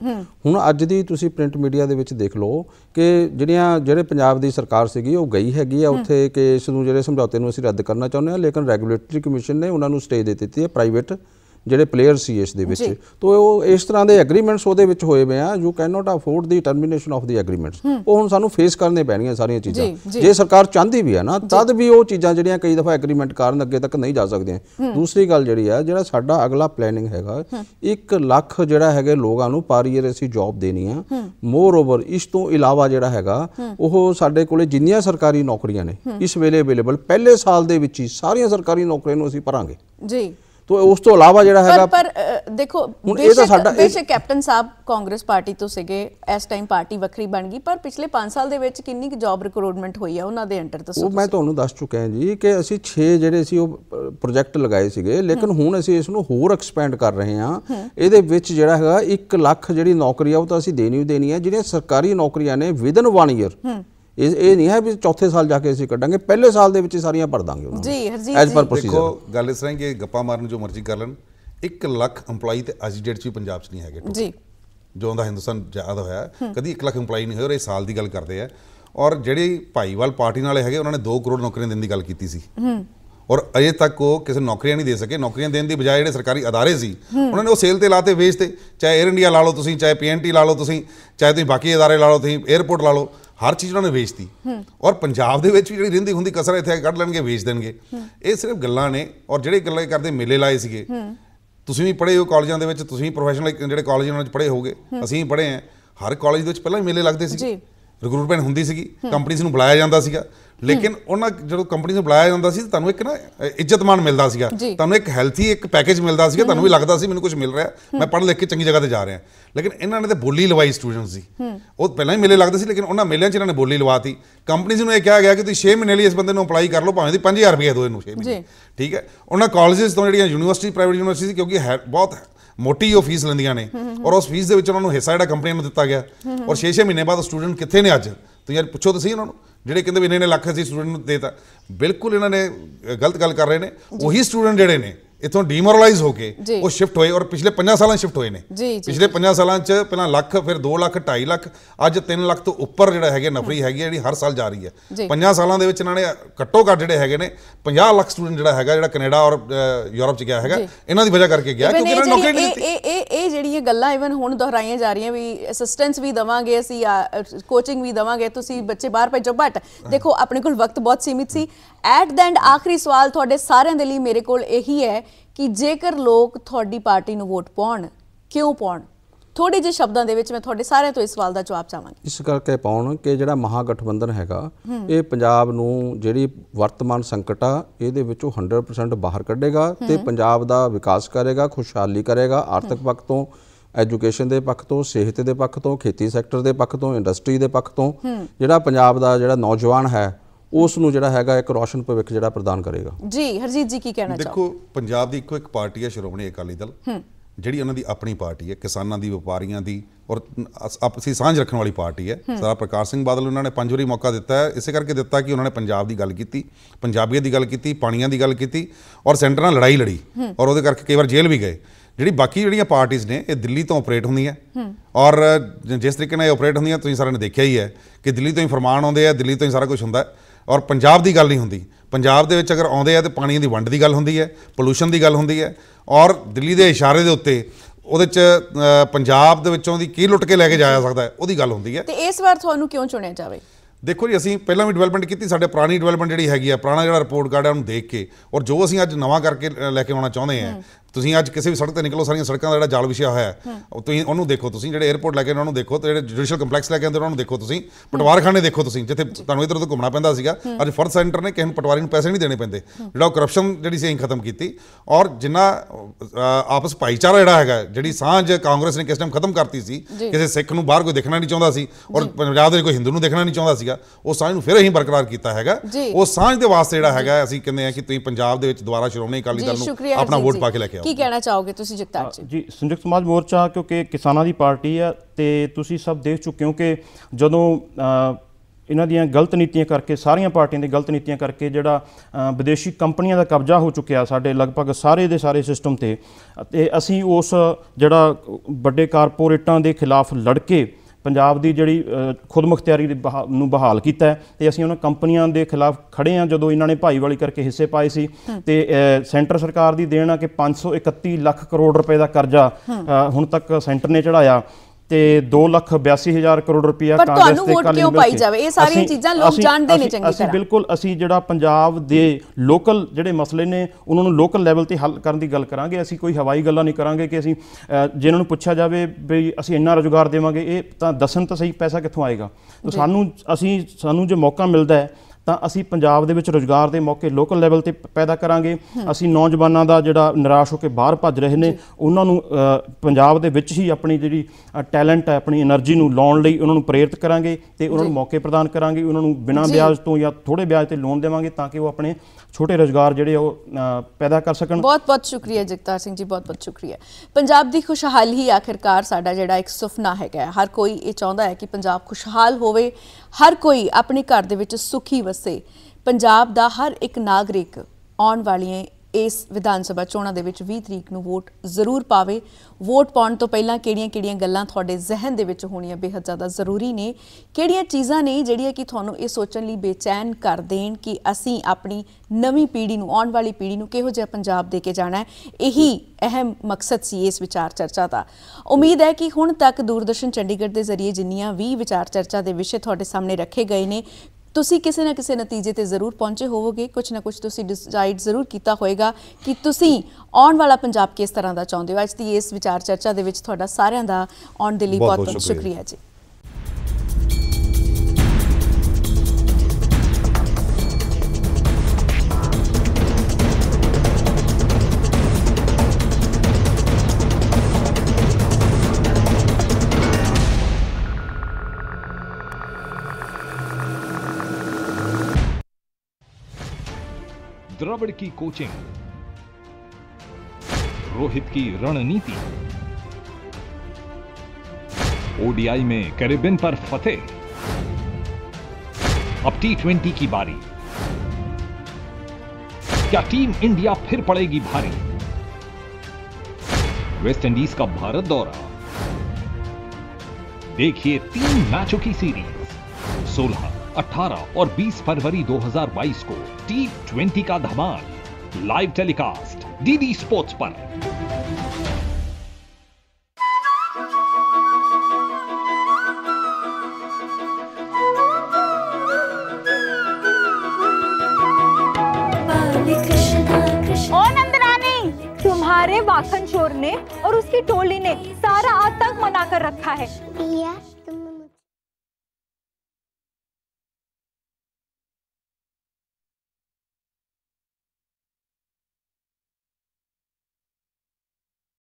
ਹੁਣ ਅੱਜ ਦੀ ਤੁਸੀਂ ਪ੍ਰਿੰਟ ਮੀਡੀਆ ਦੇ ਵਿੱਚ ਦੇਖ ਲਓ ਕਿ ਜਿਹੜੀਆਂ ਜਿਹੜੇ ਪੰਜਾਬ ਦੀ ਸਰਕਾਰ ਸੀਗੀ ਉਹ ਗਈ ਹੈਗੀ ਆ ਉੱਥੇ ਕਿ ਇਸ ਨੂੰ ਜਿਹੜੇ ਸਮਝੌਤੇ ਨੂੰ ਅਸੀਂ ਰੱਦ ਕਰਨਾ ਚਾਹੁੰਦੇ ਹਾਂ ਲੇਕਿਨ ਰੈਗੂਲੇਟਰੀ ਕਮਿਸ਼ਨ ਨੇ ਉਹਨਾਂ ਨੂੰ ਸਟੇ ਦੇ ਦਿੱਤੀ ਹੈ ਪ੍ਰਾਈਵੇਟ ਜਿਹੜੇ ਪਲੇਅਰ ਸੀ ਇਸ ਦੇ ਵਿੱਚ ਤੋਂ ਉਹ ਇਸ ਤਰ੍ਹਾਂ ਦੇ ਐਗਰੀਮੈਂਟਸ ਉਹਦੇ ਵਿੱਚ ਹੋਏ ਹੋਏ ਆ you can not afford the termination of the agreements ਉਹ ਹੁਣ ਸਾਨੂੰ ਫੇਸ ਕਰਨੇ ਪੈਣੀਆਂ ਸਾਰੀਆਂ ਚੀਜ਼ਾਂ ਜੇ ਸਰਕਾਰ ਚਾਹੁੰਦੀ ਵੀ ਆ ਨਾ ਤਦ ਵੀ ਉਹ ਚੀਜ਼ਾਂ ਜਿਹੜੀਆਂ ਕਈ ਦਫਾ ਐਗਰੀਮੈਂਟ ਕਾਰਨ ਅੱਗੇ ਤੱਕ ਨਹੀਂ ਜਾ ਸਕਦੀਆਂ ਦੂਸਰੀ ਗੱਲ ਜਿਹੜੀ ਆ ਜਿਹੜਾ ਸਾਡਾ ਅਗਲਾ ਪਲੈਨਿੰਗ ਹੈਗਾ 1 ਲੱਖ ਜਿਹੜਾ ਹੈਗੇ ਲੋਕਾਂ ਨੂੰ ਪਰ ਇਅਰ ਅਸੀਂ ਜੌਬ ਦੇਣੀ ਆ ਮੋਰ ਓਵਰ ਇਸ ਤੋਂ ਇਲਾਵਾ ਜਿਹੜਾ ਹੈਗਾ ਉਹ ਸਾਡੇ ਕੋਲੇ ਜਿੰਨੀਆਂ ਸਰਕਾਰੀ ਨੌਕਰੀਆਂ ਨੇ ਇਸ ਵੇਲੇ ਅਵੇਲੇਬਲ ਪਹਿਲੇ ਸਾਲ ਦੇ ਵਿੱਚ ਹੀ ਸਾਰੀਆਂ ਸਰਕਾਰੀ ਨੌਕਰੀਆਂ ਨੂੰ ਅਸੀਂ ਭਰਾਂਗੇ ਜੀ ਤੋ ਉਸ ਤੋਂ ਇਲਾਵਾ ਜਿਹੜਾ ਹੈਗਾ ਪਰ ਦੇਖੋ ਬੇਸ਼ੱਕ ਬੇਸ਼ੱਕ ਕੈਪਟਨ ਸਾਹਿਬ ਕਾਂਗਰਸ ਪਾਰਟੀ ਤੋਂ ਸੀਗੇ ਇਸ ਟਾਈਮ ਪਾਰਟੀ ਵੱਖਰੀ ਬਣ ਗਈ ਪਰ ਪਿਛਲੇ 5 ਸਾਲ ਦੇ ਵਿੱਚ ਕਿੰਨੀ ਕੁ ਜੌਬ ਰਿਕਰੂਟਮੈਂਟ ਹੋਈ ਆ ਉਹਨਾਂ ਦੇ ਅੰਡਰ ਦੱਸੋ ਉਹ ਮੈਂ ਤੁਹਾਨੂੰ ਦੱਸ ਚੁੱਕਿਆ ਜੀ ਕਿ ਅਸੀਂ 6 ਜਿਹੜੇ ਸੀ ਉਹ ਪ੍ਰੋਜੈਕਟ ਲਗਾਏ ਸੀਗੇ ਲੇਕਿਨ ਹੁਣ ਅਸੀਂ ਇਸ ਨੂੰ ਹੋਰ ਐਕਸਪੈਂਡ ਕਰ ਰਹੇ ਹਾਂ ਇਹਦੇ ਵਿੱਚ ਜਿਹੜਾ ਹੈਗਾ 1 ਲੱਖ ਜਿਹੜੀ ਨੌਕਰੀ ਆ ਉਹ ਤਾਂ ਅਸੀਂ ਦੇਣੀ ਹੀ ਦੇਣੀ ਹੈ ਜਿਹੜੀਆਂ ਸਰਕਾਰੀ ਨੌਕਰੀਆਂ ਨੇ ਵਿਦਨ 1 ਇਅਰ ਇਹ ਇਹ ਨਹੀਂ ਹੈ ਵੀ ਚੌਥੇ ਸਾਲ ਜਾ ਕੇ ਅਸੀਂ ਕੱਢਾਂਗੇ ਪਹਿਲੇ ਸਾਲ ਦੇ ਵਿੱਚ ਸਾਰੀਆਂ ਭਰ ਦਾਂਗੇ ਉਹਨਾਂ ਜੀ ਹਰਜੀਤ ਪਰ ਪ੍ਰੋਸੀਜਰ ਦੇਖੋ ਗੱਲ ਇਸ ਰਹੀ ਕਿ ਗੱਪਾ ਮਾਰਨ ਜੋ ਮਰਜ਼ੀ ਕਰ ਲੈਣ 1 ਲੱਖ EMPLOYE ਤੇ ਅੱਜ ਡੇਟ 'ਚ ਵੀ ਪੰਜਾਬ 'ਚ ਨਹੀਂ ਹੈਗੇ ਜੀ ਜੋ ਦਾ ਹਿੰਦੁਸਤਾਨ ਜ਼ਿਆਦਾ ਹੋਇਆ ਕਦੀ 1 ਲੱਖ EMPLOYE ਨਹੀਂ ਹੋਏ ਔਰ ਇਹ ਸਾਲ ਦੀ ਗੱਲ ਕਰਦੇ ਆ ਔਰ ਜਿਹੜੇ ਭਾਈਵਾਲ ਪਾਰਟੀ ਨਾਲੇ ਹੈਗੇ ਉਹਨਾਂ ਨੇ 2 ਕਰੋੜ ਨੌਕਰੀਆਂ ਦੇਣ ਦੀ ਗੱਲ ਕੀਤੀ ਸੀ ਹੂੰ ਔਰ ਅਜੇ ਤੱਕ ਉਹ ਕਿਸੇ ਨੌਕਰੀਆਂ ਨਹੀਂ ਦੇ ਸਕੇ ਨੌਕਰੀਆਂ ਦੇਣ ਦੀ ਬਜਾਏ ਜਿਹੜੇ ਸਰਕਾਰੀ ਅਦਾਰੇ ਸੀ ਉਹਨਾਂ ਨੇ ਉਹ ਸੇਲ ਤੇ ਲਾਤੇ ਵੇਚਤੇ ਚਾਹੇ 에ਅਰ ਇੰਡੀਆ ਲਾ ਲਓ ਤੁਸੀਂ ਚਾਹੇ ਪੀਐਨਟੀ ਲਾ ਲਓ ਤੁਸੀਂ ਚਾਹੇ ਤੁਸੀਂ ਬਾਕੀ ادارے ਲਾ ਲਓ ਤੁਸੀਂ 에어ਪੋਰਟ ਲਾ ਲਓ ਹਰ ਚੀਜ਼ ਉਹਨਾਂ ਨੇ ਵੇਚਤੀ ਔਰ ਪੰਜਾਬ ਦੇ ਵਿੱਚ ਵੀ ਜਿਹੜੀ ਰਹਿੰਦੀ ਹੁੰਦੀ ਕਸਰ ਇੱਥੇ ਕੱਢ ਲੈਣਗੇ ਵੇਚ ਦੇਣਗੇ ਇਹ ਸਿਰਫ ਗੱਲਾਂ ਨੇ ਔਰ ਜਿਹੜੇ ਗੱਲਾਂ ਕਰਦੇ ਮੇਲੇ ਲਾਏ ਸੀਗੇ ਤੁਸੀਂ ਵੀ ਪੜ੍ਹੇ ਹੋ ਕਾਲਜਾਂ ਦੇ ਵਿੱਚ ਤੁਸੀਂ ਪ੍ਰੋਫੈਸ਼ਨਲ ਜਿਹੜੇ ਕਾਲਜ ਉਹਨਾਂ ਵਿੱਚ ਪੜ੍ਹੇ ਹੋਗੇ ਅਸੀਂ ਪੜ੍ਹੇ ਆ ਹਰ ਕਾਲਜ ਦੇ ਵਿੱਚ ਪਹਿਲਾਂ ਹੀ ਮੇਲੇ ਲੱਗਦੇ ਸੀ ਜੀ ਰਿਕਰੂਟਮੈਂਟ ਹੁੰਦੀ ਸੀਗੀ ਕੰਪਨੀਆਂ ਨੂੰ ਬੁਲਾਇਆ ਜਾਂਦਾ ਸੀਗਾ ਲੇਕਿਨ ਉਹਨਾਂ ਜਦੋਂ ਕੰਪਨੀ ਤੋਂ ਬੁਲਾਇਆ ਜਾਂਦਾ ਸੀ ਤੁਹਾਨੂੰ ਇੱਕ ਨਾ ਇੱਜ਼ਤਮਾਨ ਮਿਲਦਾ ਸੀਗਾ ਤੁਹਾਨੂੰ ਇੱਕ ਹੈਲਥੀ ਇੱਕ ਪੈਕੇਜ ਮਿਲਦਾ ਸੀਗਾ ਤੁਹਾਨੂੰ ਵੀ ਲੱਗਦਾ ਸੀ ਮੈਨੂੰ ਕੁਝ ਮਿਲ ਰਿਹਾ ਮੈਂ ਪੜ੍ਹ ਲਿਖ ਕੇ ਚੰਗੀ ਜਗ੍ਹਾ ਤੇ ਜਾ ਰਿਹਾ ਲੇਕਿਨ ਇਹਨਾਂ ਨੇ ਤੇ ਬੋਲੀ ਲਵਾਈ ਸਟੂਡੈਂਟਸ ਦੀ ਉਹ ਪਹਿਲਾਂ ਹੀ ਮੇਲੇ ਲੱਗਦੇ ਸੀ ਲੇਕਿਨ ਉਹਨਾਂ ਮੇਲਿਆਂ 'ਚ ਇਹਨਾਂ ਨੇ ਬੋਲੀ ਲਵਾਤੀ ਕੰਪਨੀਆਂ ਨੂੰ ਇਹ ਕਿਹਾ ਗਿਆ ਕਿ ਤੁਸੀਂ 6 ਮਹੀਨੇ ਲਈ ਇਸ ਬੰਦੇ ਨੂੰ ਅਪਲਾਈ ਕਰ ਲਓ ਭਾਵੇਂ ਦੀ 5000 ਰੁਪਏ ਦੋ ਇਹਨੂੰ 6 ਮਹੀਨੇ ਠੀਕ ਹੈ ਉਹਨਾਂ ਕਾਲਜਸ ਤੋਂ ਜਿਹੜੀਆਂ ਯੂਨੀਵਰਸਿਟੀ ਪ੍ਰਾਈਵੇਟ ਯੂਨੀਵਰਸਿਟੀ ਸੀ ਕਿਉਂਕਿ ਬਹੁਤ ਮੋਟੀ ਉਹ ਫੀਸ ਲੈਂਦੀਆਂ ਨੇ ਔਰ ਉਸ ਫੀਸ ਦੇ ਵਿੱਚ ਉਹਨਾਂ ਨੂੰ ਹਿੱਸਾ ਜਿਹੜਾ ਕੰਪਨੀ ਨੂੰ ਦਿੱਤਾ ਗਿਆ ਔਰ 6-6 ਮਹੀਨੇ ਬਾਅਦ ਸਟੂਡੈਂਟ ਕਿੱਥੇ ਨੇ ਅੱਜ ਤੁਸੀਂ ਯਾਰ ਪੁੱਛੋ ਤਾਂ ਸਹੀ ਉਹਨਾਂ ਨੂੰ ਜਿਹੜੇ ਕਹਿੰਦੇ ਵੀ ਇਹਨੇ ਲੱਖ ਅਸੀਂ ਸਟੂਡੈਂਟ ਨੂੰ ਦੇਤਾ ਬਿਲਕੁਲ ਇਹਨਾਂ ਨੇ ਗਲਤ ਗੱਲ ਕਰ ਰਹੇ ਨੇ ਉਹੀ ਸਟੂਡੈਂਟ ਜਿਹੜੇ ਨੇ ਇਥੋਂ ਡੀਮੋਰਲਾਈਜ਼ ਹੋ ਕੇ ਉਹ ਸ਼ਿਫਟ ਹੋਏ ਔਰ ਪਿਛਲੇ 50 ਸਾਲਾਂ ਸ਼ਿਫਟ ਹੋਏ ਨੇ ਪਿਛਲੇ 50 ਸਾਲਾਂ ਚ ਪਹਿਲਾਂ ਲੱਖ ਫਿਰ 2 ਲੱਖ 2.5 ਲੱਖ ਅੱਜ 3 ਲੱਖ ਤੋਂ ਉੱਪਰ ਜਿਹੜਾ ਹੈਗੇ ਨਫਰੀ ਹੈਗੀ ਜਿਹੜੀ ਹਰ ਸਾਲ ਜਾ ਰਹੀ ਹੈ 50 ਸਾਲਾਂ ਦੇ ਵਿੱਚ ਇਹਨਾਂ ਨੇ ਘੱਟੋ ਘੱਟ ਜਿਹੜੇ ਹੈਗੇ ਨੇ 50 ਲੱਖ ਸਟੂਡੈਂਟ ਜਿਹੜਾ ਹੈਗਾ ਜਿਹੜਾ ਕੈਨੇਡਾ ਔਰ ਯੂਰਪ ਚ ਗਿਆ ਹੈਗਾ ਇਹਨਾਂ ਦੀ ਵਜ੍ਹਾ ਕਰਕੇ ਗਿਆ ਕਿਉਂਕਿ ਇਹਨਾਂ ਨੌਕਰੀ ਨਹੀਂ ਦਿੱਤੀ ਇਹ ਇਹ ਇਹ ਜਿਹੜੀਆਂ ਗੱਲਾਂ ਇਵਨ ਹੁਣ ਦੁਹਰਾਈਆਂ ਜਾ ਰਹੀਆਂ ਵੀ ਅਸਿਸਟੈਂਸ ਵੀ ਦਵਾਂਗੇ ਅਸੀਂ ਕੋਚਿੰਗ ਵੀ ਦਵਾਂਗੇ ਤੁਸੀਂ ਬੱਚੇ ਬਾਹਰ ਭੇਜੋ ਬਟ ਦੇਖੋ ਆਪਣੇ ਕੋਲ ਵਕਤ ਬਹੁਤ ਸੀਮਿਤ ਸੀ ਐਟ ਦ ਐਂਡ ਆਖਰੀ ਸਵਾਲ ਤੁਹਾਡੇ ਸਾਰਿਆਂ ਦੇ ਲਈ ਮੇਰੇ ਕੋਲ ਇਹੀ ਹੈ ਕਿ ਜੇਕਰ ਲੋਕ ਤੁਹਾਡੀ ਪਾਰਟੀ ਨੂੰ ਵੋਟ ਪਾਉਣ ਕਿਉਂ ਪਾਉਣ ਥੋੜੇ ਜਿਹੇ ਸ਼ਬਦਾਂ ਦੇ ਵਿੱਚ ਮੈਂ ਤੁਹਾਡੇ ਸਾਰਿਆਂ ਤੋਂ ਇਸ ਸਵਾਲ ਦਾ ਜਵਾਬ ਚਾਹਾਂਗੀ ਇਸ ਕਰਕੇ ਪਾਉਣ ਕਿ ਜਿਹੜਾ ਮਹਾਗਠਬੰਧਨ ਹੈਗਾ ਇਹ ਪੰਜਾਬ ਨੂੰ ਜਿਹੜੀ ਵਰਤਮਾਨ ਸੰਕਟਾ ਇਹਦੇ ਵਿੱਚੋਂ 100% ਬਾਹਰ ਕੱਢੇਗਾ ਤੇ ਪੰਜਾਬ ਦਾ ਵਿਕਾਸ ਕਰੇਗਾ ਖੁਸ਼ਹਾਲੀ ਕਰੇਗਾ ਆਰਥਿਕ ਪੱਖ ਤੋਂ ਐਜੂਕੇਸ਼ਨ ਦੇ ਪੱਖ ਤੋਂ ਸਿਹਤ ਦੇ ਪੱਖ ਤੋਂ ਖੇਤੀ ਸੈਕਟਰ ਦੇ ਪੱਖ ਤੋਂ ਇੰਡਸਟਰੀ ਦੇ ਪੱਖ ਤੋਂ ਜਿਹੜਾ ਪੰਜਾਬ ਦਾ ਜਿਹੜਾ ਨੌਜਵਾਨ ਹੈ ਉਸ ਨੂੰ ਜਿਹੜਾ ਹੈਗਾ ਇੱਕ ਰੋਸ਼ਨ ਭਵਿੱਖ ਜਿਹੜਾ ਪ੍ਰਦਾਨ ਕਰੇਗਾ ਜੀ ਹਰਜੀਤ ਜੀ ਕੀ ਕਹਿਣਾ ਚਾਹੋ ਦੇਖੋ ਪੰਜਾਬ ਦੀ ਇੱਕੋ ਇੱਕ ਪਾਰਟੀ ਹੈ ਸ਼੍ਰੋਮਣੀ ਅਕਾਲੀ ਦਲ ਜਿਹੜੀ ਉਹਨਾਂ ਦੀ ਆਪਣੀ ਪਾਰਟੀ ਹੈ ਕਿਸਾਨਾਂ ਦੀ ਵਪਾਰੀਆਂ ਦੀ ਔਰ ਆਪਸੀ ਸਾਂਝ ਰੱਖਣ ਵਾਲੀ ਪਾਰਟੀ ਹੈ ਸਰ ਪ੍ਰਕਾਸ਼ ਸਿੰਘ ਬਾਦਲ ਉਹਨਾਂ ਨੇ ਪੰਜ ਵਾਰੀ ਮੌਕਾ ਦਿੱਤਾ ਹੈ ਇਸੇ ਕਰਕੇ ਦਿੱਤਾ ਕਿ ਉਹਨਾਂ ਨੇ ਪੰਜਾਬ ਦੀ ਗੱਲ ਕੀਤੀ ਪੰਜਾਬੀਆਂ ਦੀ ਗੱਲ ਕੀਤੀ ਪਾਣੀਆਂ ਦੀ ਗੱਲ ਕੀਤੀ ਔਰ ਸੈਂਟਰ ਨਾਲ ਲੜਾਈ ਲੜੀ ਔਰ ਉਹਦੇ ਕਰਕੇ ਕਈ ਵਾਰ ਜੇਲ੍ਹ ਵੀ ਗਏ ਜਿਹੜੀ ਬਾਕੀ ਜਿਹੜੀਆਂ ਪਾਰਟੀਆਂ ਨੇ ਇਹ ਦਿੱਲੀ ਤੋਂ ਆਪਰੇਟ ਹੁੰਦੀਆਂ ਔਰ ਜਿਸ ਤਰੀਕੇ ਨਾਲ ਇਹ ਆਪਰੇਟ ਹੁੰਦੀਆਂ ਤੁਸੀਂ ਸਾਰਿਆਂ ਨੇ ਦੇਖਿਆ ਹੀ ਹੈ ਕਿ ਦਿੱਲੀ ਤੋਂ ਹੀ ਫਰਮਾਨ ਆਉਂਦੇ ਆ ਦਿੱਲੀ ਤੋਂ ਹੀ ਸਾਰਾ ਕੁਝ ਹੁੰਦਾ ਹੈ ਔਰ ਪੰਜਾਬ ਦੀ ਗੱਲ ਨਹੀਂ ਹੁੰਦੀ ਪੰਜਾਬ ਦੇ ਵਿੱਚ ਅਗਰ ਆਉਂਦੇ ਆ ਤੇ ਪਾਣੀ ਦੀ ਵੰਡ ਦੀ ਗੱਲ ਹੁੰਦੀ ਹੈ ਪੋਲੂਸ਼ਨ ਦੀ ਗੱਲ ਹੁੰਦੀ ਹੈ ਔਰ ਦਿੱਲੀ ਦੇ ਇਸ਼ਾਰੇ ਦੇ ਉੱਤੇ ਉਹਦੇ ਚ ਪੰਜਾਬ ਦੇ ਵਿੱਚੋਂ ਦੀ ਕੀ ਲੁੱਟ ਕੇ ਲੈ ਕੇ ਜਾਇਆ ਸਕਦਾ ਹੈ ਉਹਦੀ ਗੱਲ ਹੁੰਦੀ ਹੈ ਤੇ ਇਸ ਵਾਰ ਤੁਹਾਨੂੰ ਕਿਉਂ ਚੁਣਿਆ ਜਾਵੇ ਦੇਖੋ ਜੀ ਅਸੀਂ ਪਹਿਲਾਂ ਵੀ ਡਿਵੈਲਪਮੈਂਟ ਕੀਤੀ ਸਾਡੇ ਪੁਰਾਣੀ ਡਿਵੈਲਪਮੈਂਟ ਜਿਹੜੀ ਹੈਗੀ ਆ ਪੁਰਾਣਾ ਜਿਹੜਾ ਰਿਪੋਰਟ ਕਾਰਡ ਹੈ ਉਹਨੂੰ ਦੇਖ ਕੇ ਔਰ ਜੋ ਅਸੀਂ ਅੱਜ ਨਵਾਂ ਕਰਕੇ ਲੈ ਕੇ ਆਉਣਾ ਚਾਹੁੰਦੇ ਆ ਤੁਸੀਂ ਅੱਜ ਕਿਸੇ ਵੀ ਸੜਕ ਤੇ ਨਿਕਲੋ ਸਾਰੀਆਂ ਸੜਕਾਂ ਦਾ ਜਿਹੜਾ ਜਾਲ ਵਿਛਿਆ ਹੋਇਆ ਹੈ ਤੁਸੀਂ ਉਹਨੂੰ ਦੇਖੋ ਤੁਸੀਂ ਜਿਹੜੇ 에어ਪੋਰਟ ਲੈ ਕੇ ਉਹਨਾਂ ਨੂੰ ਦੇਖੋ ਤੇ ਜਿਹੜੇ ਜੁਡੀਸ਼ੀਅਲ ਕੰਪਲੈਕਸ ਲੈ ਕੇ ਆਉਂਦੇ ਉਹਨਾਂ ਨੂੰ ਦੇਖੋ ਤੁਸੀਂ ਪਟਵਾਰਖਾਨੇ ਦੇਖੋ ਤੁਸੀਂ ਜਿੱਥੇ ਤੁਹਾਨੂੰ ਇਧਰ ਉਧਰ ਘੁੰਮਣਾ ਪੈਂਦਾ ਸੀਗਾ ਅੱਜ ਫਰਦ ਸੈਂਟਰ ਨੇ ਕਿਸੇ ਨੂੰ ਪਟਵਾਰੀ ਨੂੰ ਪੈਸੇ ਨਹੀਂ ਦੇਣੇ ਪੈਂਦੇ ਜਿਹੜਾ ਕਰਪਸ਼ਨ ਜਿਹੜੀ ਸੀ ਖਤਮ ਕੀਤੀ ਔਰ ਜਿੰਨਾ ਆਪਸ ਭਾਈਚਾਰਾ ਜਿਹੜਾ ਹੈਗਾ ਜਿਹੜੀ ਸਾਂਝ ਕਾਂਗਰਸ ਨੇ ਕਿਸ ਟਾਈਮ ਖਤਮ ਕਰਤੀ ਸੀ ਕਿਸੇ ਸਿੱਖ ਨੂੰ ਬਾਹਰ ਕੋਈ ਦੇਖਣਾ ਨਹੀਂ ਚਾਹੁੰਦਾ ਸੀ ਔਰ ਪੰਜਾਬ ਦੇ ਕੋਈ ਹਿੰਦੂ ਨੂੰ ਦੇਖਣਾ ਨਹੀਂ ਚਾਹੁੰਦਾ ਸੀਗਾ ਉਹ ਸਾਂਝ ਨੂੰ ਫਿਰ ਅਸੀਂ ਬਰਕਰਾਰ ਕੀਤਾ ਹੈਗਾ ਉਹ ਸਾਂਝ ਦੇ ਵਾਸਤੇ ਜਿਹੜਾ ਹੈਗਾ ਅਸੀਂ ਕਹਿੰਦੇ ਆ ਕਿ ਤੁਸੀਂ ਪੰਜਾਬ ਦੇ ਵਿੱਚ ਦੁਬਾਰਾ ਸ਼੍ਰੋਮਣੀ ਅਕਾਲੀ ਦਲ ਨੂੰ ਆਪਣਾ ਵੋਟ ਪਾ ਕੇ ਲੈ ਕੇ ਕੇ ਕੀ ਕਹਿਣਾ ਚਾਹੋਗੇ ਤੁਸੀਂ ਜਗਤਾਰ ਜੀ ਜੀ ਸੰਯੁਕਤ ਸਮਾਜ ਮੋਰਚਾ ਕਿਉਂਕਿ ਕਿਸਾਨਾਂ ਦੀ ਪਾਰਟੀ ਹੈ ਤੇ ਤੁਸੀਂ ਸਭ ਦੇਖ ਚੁੱਕੇ ਹੋ ਕਿ ਜਦੋਂ ਇਹਨਾਂ ਦੀਆਂ ਗਲਤ ਨੀਤੀਆਂ ਕਰਕੇ ਸਾਰੀਆਂ ਪਾਰਟੀਆਂ ਦੀਆਂ ਗਲਤ ਨੀਤੀਆਂ ਕਰਕੇ ਜਿਹੜਾ ਵਿਦੇਸ਼ੀ ਕੰਪਨੀਆਂ ਦਾ ਕਬਜ਼ਾ ਹੋ ਚੁੱਕਿਆ ਸਾਡੇ ਲਗਭਗ ਸਾਰੇ ਦੇ ਸਾਰੇ ਸਿਸਟਮ ਤੇ ਤੇ ਅਸੀਂ ਉਸ ਜਿਹੜਾ ਵੱਡੇ ਕਾਰਪੋਰੇਟਾਂ ਦੇ ਖਿਲਾਫ ਲੜ ਕੇ ਪੰਜਾਬ ਦੀ ਜਿਹੜੀ ਖੁਦਮੁਖਤਿਆਰੀ ਨੂੰ ਬਹਾਲ ਕੀਤਾ ਤੇ ਅਸੀਂ ਉਹਨਾਂ ਕੰਪਨੀਆਂ ਦੇ ਖਿਲਾਫ ਖੜੇ ਆ ਜਦੋਂ ਇਹਨਾਂ ਨੇ ਭਾਈਵਾਲੀ ਕਰਕੇ ਹਿੱਸੇ ਪਾਏ ਸੀ ਤੇ ਸੈਂਟਰ ਸਰਕਾਰ ਦੀ ਦੇਣ ਆ ਕਿ 531 ਲੱਖ ਕਰੋੜ ਰੁਪਏ ਦਾ ਕਰਜ਼ਾ ਹੁਣ ਤੱਕ ਸੈਂਟਰ ਨੇ ਚੜਾਇਆ ਤੇ 2,82,000 ਕਰੋੜ ਰੁਪਇਆ ਕਾਂਗਰਸ ਤੇ ਕਾਲੀ ਕਿਉਂ ਪਾਈ ਜਾਵੇ ਇਹ ਸਾਰੀਆਂ ਚੀਜ਼ਾਂ ਲੋਕ ਜਾਣਦੇ ਨੇ ਚੰਗੀ ਤਰ੍ਹਾਂ ਅਸੀਂ ਬਿਲਕੁਲ ਅਸੀਂ ਜਿਹੜਾ ਪੰਜਾਬ ਦੇ ਲੋਕਲ ਜਿਹੜੇ ਮਸਲੇ ਨੇ ਉਹਨਾਂ ਨੂੰ ਲੋਕਲ ਲੈਵਲ ਤੇ ਹੱਲ ਕਰਨ ਦੀ ਗੱਲ ਕਰਾਂਗੇ ਅਸੀਂ ਕੋਈ ਹਵਾਈ ਗੱਲਾਂ ਨਹੀਂ ਕਰਾਂਗੇ ਕਿ ਅਸੀਂ ਜਿਨ੍ਹਾਂ ਨੂੰ ਪੁੱਛਿਆ ਜਾਵੇ ਵੀ ਅਸੀਂ ਇੰਨਾ ਰੋਜ਼ਗਾਰ ਦੇਵਾਂਗੇ ਇਹ ਤਾਂ ਦੱਸਣ ਤਾਂ ਸਹੀ ਪੈਸਾ ਕਿੱਥੋਂ ਆਏਗਾ ਤਾਂ ਸਾਨੂੰ ਅਸੀਂ ਸਾਨੂੰ ਜੇ ਮੌਕਾ ਮਿਲਦਾ ਹੈ ਤਾਂ ਅਸੀਂ ਪੰਜਾਬ ਦੇ ਵਿੱਚ ਰੋਜ਼ਗਾਰ ਦੇ ਮੌਕੇ ਲੋਕਲ ਲੈਵਲ ਤੇ ਪੈਦਾ ਕਰਾਂਗੇ ਅਸੀਂ ਨੌਜਵਾਨਾਂ ਦਾ ਜਿਹੜਾ ਨਿਰਾਸ਼ ਹੋ ਕੇ ਬਾਹਰ ਭੱਜ ਰਹੇ ਨੇ ਉਹਨਾਂ ਨੂੰ ਪੰਜਾਬ ਦੇ ਵਿੱਚ ਹੀ ਆਪਣੀ ਜਿਹੜੀ ਟੈਲੈਂਟ ਹੈ ਆਪਣੀ એનર્ਜੀ ਨੂੰ ਲਾਉਣ ਲਈ ਉਹਨਾਂ ਨੂੰ ਪ੍ਰੇਰਿਤ ਕਰਾਂਗੇ ਤੇ ਉਹਨਾਂ ਨੂੰ ਮੌਕੇ ਪ੍ਰਦਾਨ ਕਰਾਂਗੇ ਉਹਨਾਂ ਨੂੰ ਬਿਨਾਂ ਵਿਆਜ ਤੋਂ ਜਾਂ ਥੋੜੇ ਵਿਆਜ ਤੇ ਲੋਨ ਦੇਵਾਂਗੇ ਤਾਂ ਕਿ ਉਹ ਆਪਣੇ ਛੋਟੇ ਰੋਜ਼ਗਾਰ ਜਿਹੜੇ ਉਹ ਪੈਦਾ ਕਰ ਸਕਣ ਬਹੁਤ ਬਹੁਤ ਸ਼ੁਕਰੀਆ ਜਗਤਾਰ ਸਿੰਘ ਜੀ ਬਹੁਤ ਬਹੁਤ ਸ਼ੁਕਰੀਆ ਪੰਜਾਬ ਦੀ ਖੁਸ਼ਹਾਲੀ ਆਖਿਰਕਾਰ ਸਾਡਾ ਜਿਹੜਾ ਇੱਕ ਸੁਪਨਾ ਹੈਗਾ ਹਰ ਕੋਈ ਇਹ ਚਾਹੁੰਦਾ ਹੈ ਕਿ ਪੰਜਾਬ ਖੁਸ਼ਹਾਲ ਹੋਵੇ ਹਰ ਕੋਈ ਆਪਣੇ ਘਰ ਦੇ ਵਿੱਚ ਸੁਖੀ ਵਸੇ ਪੰਜਾਬ ਦਾ ਹਰ ਇੱਕ ਨਾਗਰਿਕ ਆਉਣ ਵਾਲੀਆਂ ਇਸ ਵਿਧਾਨ ਸਭਾ ਚੋਣਾਂ ਦੇ ਵਿੱਚ 20 ਤਰੀਕ ਨੂੰ ਵੋਟ ਜ਼ਰੂਰ ਪਾਵੇ ਵੋਟ ਪਾਉਣ ਤੋਂ ਪਹਿਲਾਂ ਕਿਹੜੀਆਂ-ਕਿਹੜੀਆਂ ਗੱਲਾਂ ਤੁਹਾਡੇ ਜ਼ਿਹਨ ਦੇ ਵਿੱਚ ਹੋਣੀਆਂ ਬੇਹੱਦ ਜ਼ਿਆਦਾ ਜ਼ਰੂਰੀ ਨੇ ਕਿਹੜੀਆਂ ਚੀਜ਼ਾਂ ਨੇ ਜਿਹੜੀਆਂ ਕਿ ਤੁਹਾਨੂੰ ਇਹ ਸੋਚਣ ਲਈ ਬੇਚੈਨ ਕਰ ਦੇਣ ਕਿ ਅਸੀਂ ਆਪਣੀ ਨਵੀਂ ਪੀੜ੍ਹੀ ਨੂੰ ਆਉਣ ਵਾਲੀ ਪੀੜ੍ਹੀ ਨੂੰ ਕਿਹੋ ਜਿਹਾ ਪੰਜਾਬ ਦੇ ਕੇ ਜਾਣਾ ਹੈ ਇਹੀ ਅਹਿਮ ਮਕਸਦ ਸੀ ਇਸ ਵਿਚਾਰ ਚਰਚਾ ਦਾ ਉਮੀਦ ਹੈ ਕਿ ਹੁਣ ਤੱਕ ਦੂਰਦਰਸ਼ਨ ਚੰਡੀਗੜ੍ਹ ਦੇ ਜ਼ਰੀਏ ਜਿੰਨੀਆਂ ਵੀ ਵਿਚਾਰ ਚਰਚਾ ਦੇ ਵਿਸ਼ੇ ਤੁਹਾਡੇ ਸਾਹਮਣੇ ਰੱਖੇ ਗਏ ਨੇ ਤੁਸੀਂ ਕਿਸੇ ਨਾ ਕਿਸੇ ਨਤੀਜੇ ਤੇ ਜ਼ਰੂਰ ਪਹੁੰਚੇ ਹੋਵੋਗੇ ਕੁਝ ਨਾ ਕੁਝ ਤੁਸੀਂ ਡਿਸਾਈਡ ਜ਼ਰੂਰ ਕੀਤਾ ਹੋਵੇਗਾ ਕਿ ਤੁਸੀਂ ਆਉਣ ਵਾਲਾ ਪੰਜਾਬ ਕਿਸ ਤਰ੍ਹਾਂ ਦਾ ਚਾਹੁੰਦੇ ਹੋ ਅੱਜ ਦੀ ਇਸ ਵਿਚਾਰ ਚਰਚਾ ਦੇ ਵਿੱਚ ਤੁਹਾਡਾ ਸਾਰਿਆਂ ਦਾ ਆਉਣ ਦੇ ਲਈ ਬਹੁਤ ਬਹੁਤ ਸ਼ੁਕਰੀਆ ਜੀ द्रविड़ की कोचिंग रोहित की रणनीति ओडीआई में करिबिन पर फतेह अब टी ट्वेंटी की बारी क्या टीम इंडिया फिर पड़ेगी भारी वेस्टइंडीज का भारत दौरा देखिए तीन मैचों की सीरीज सोलह 18 और 20 फरवरी 2022 को टी ट्वेंटी का धमाल लाइव टेलीकास्ट डीडी स्पोर्ट्स पर तुम्हारे वाखन चोर ने और उसकी टोली ने सारा आतंक मना कर रखा है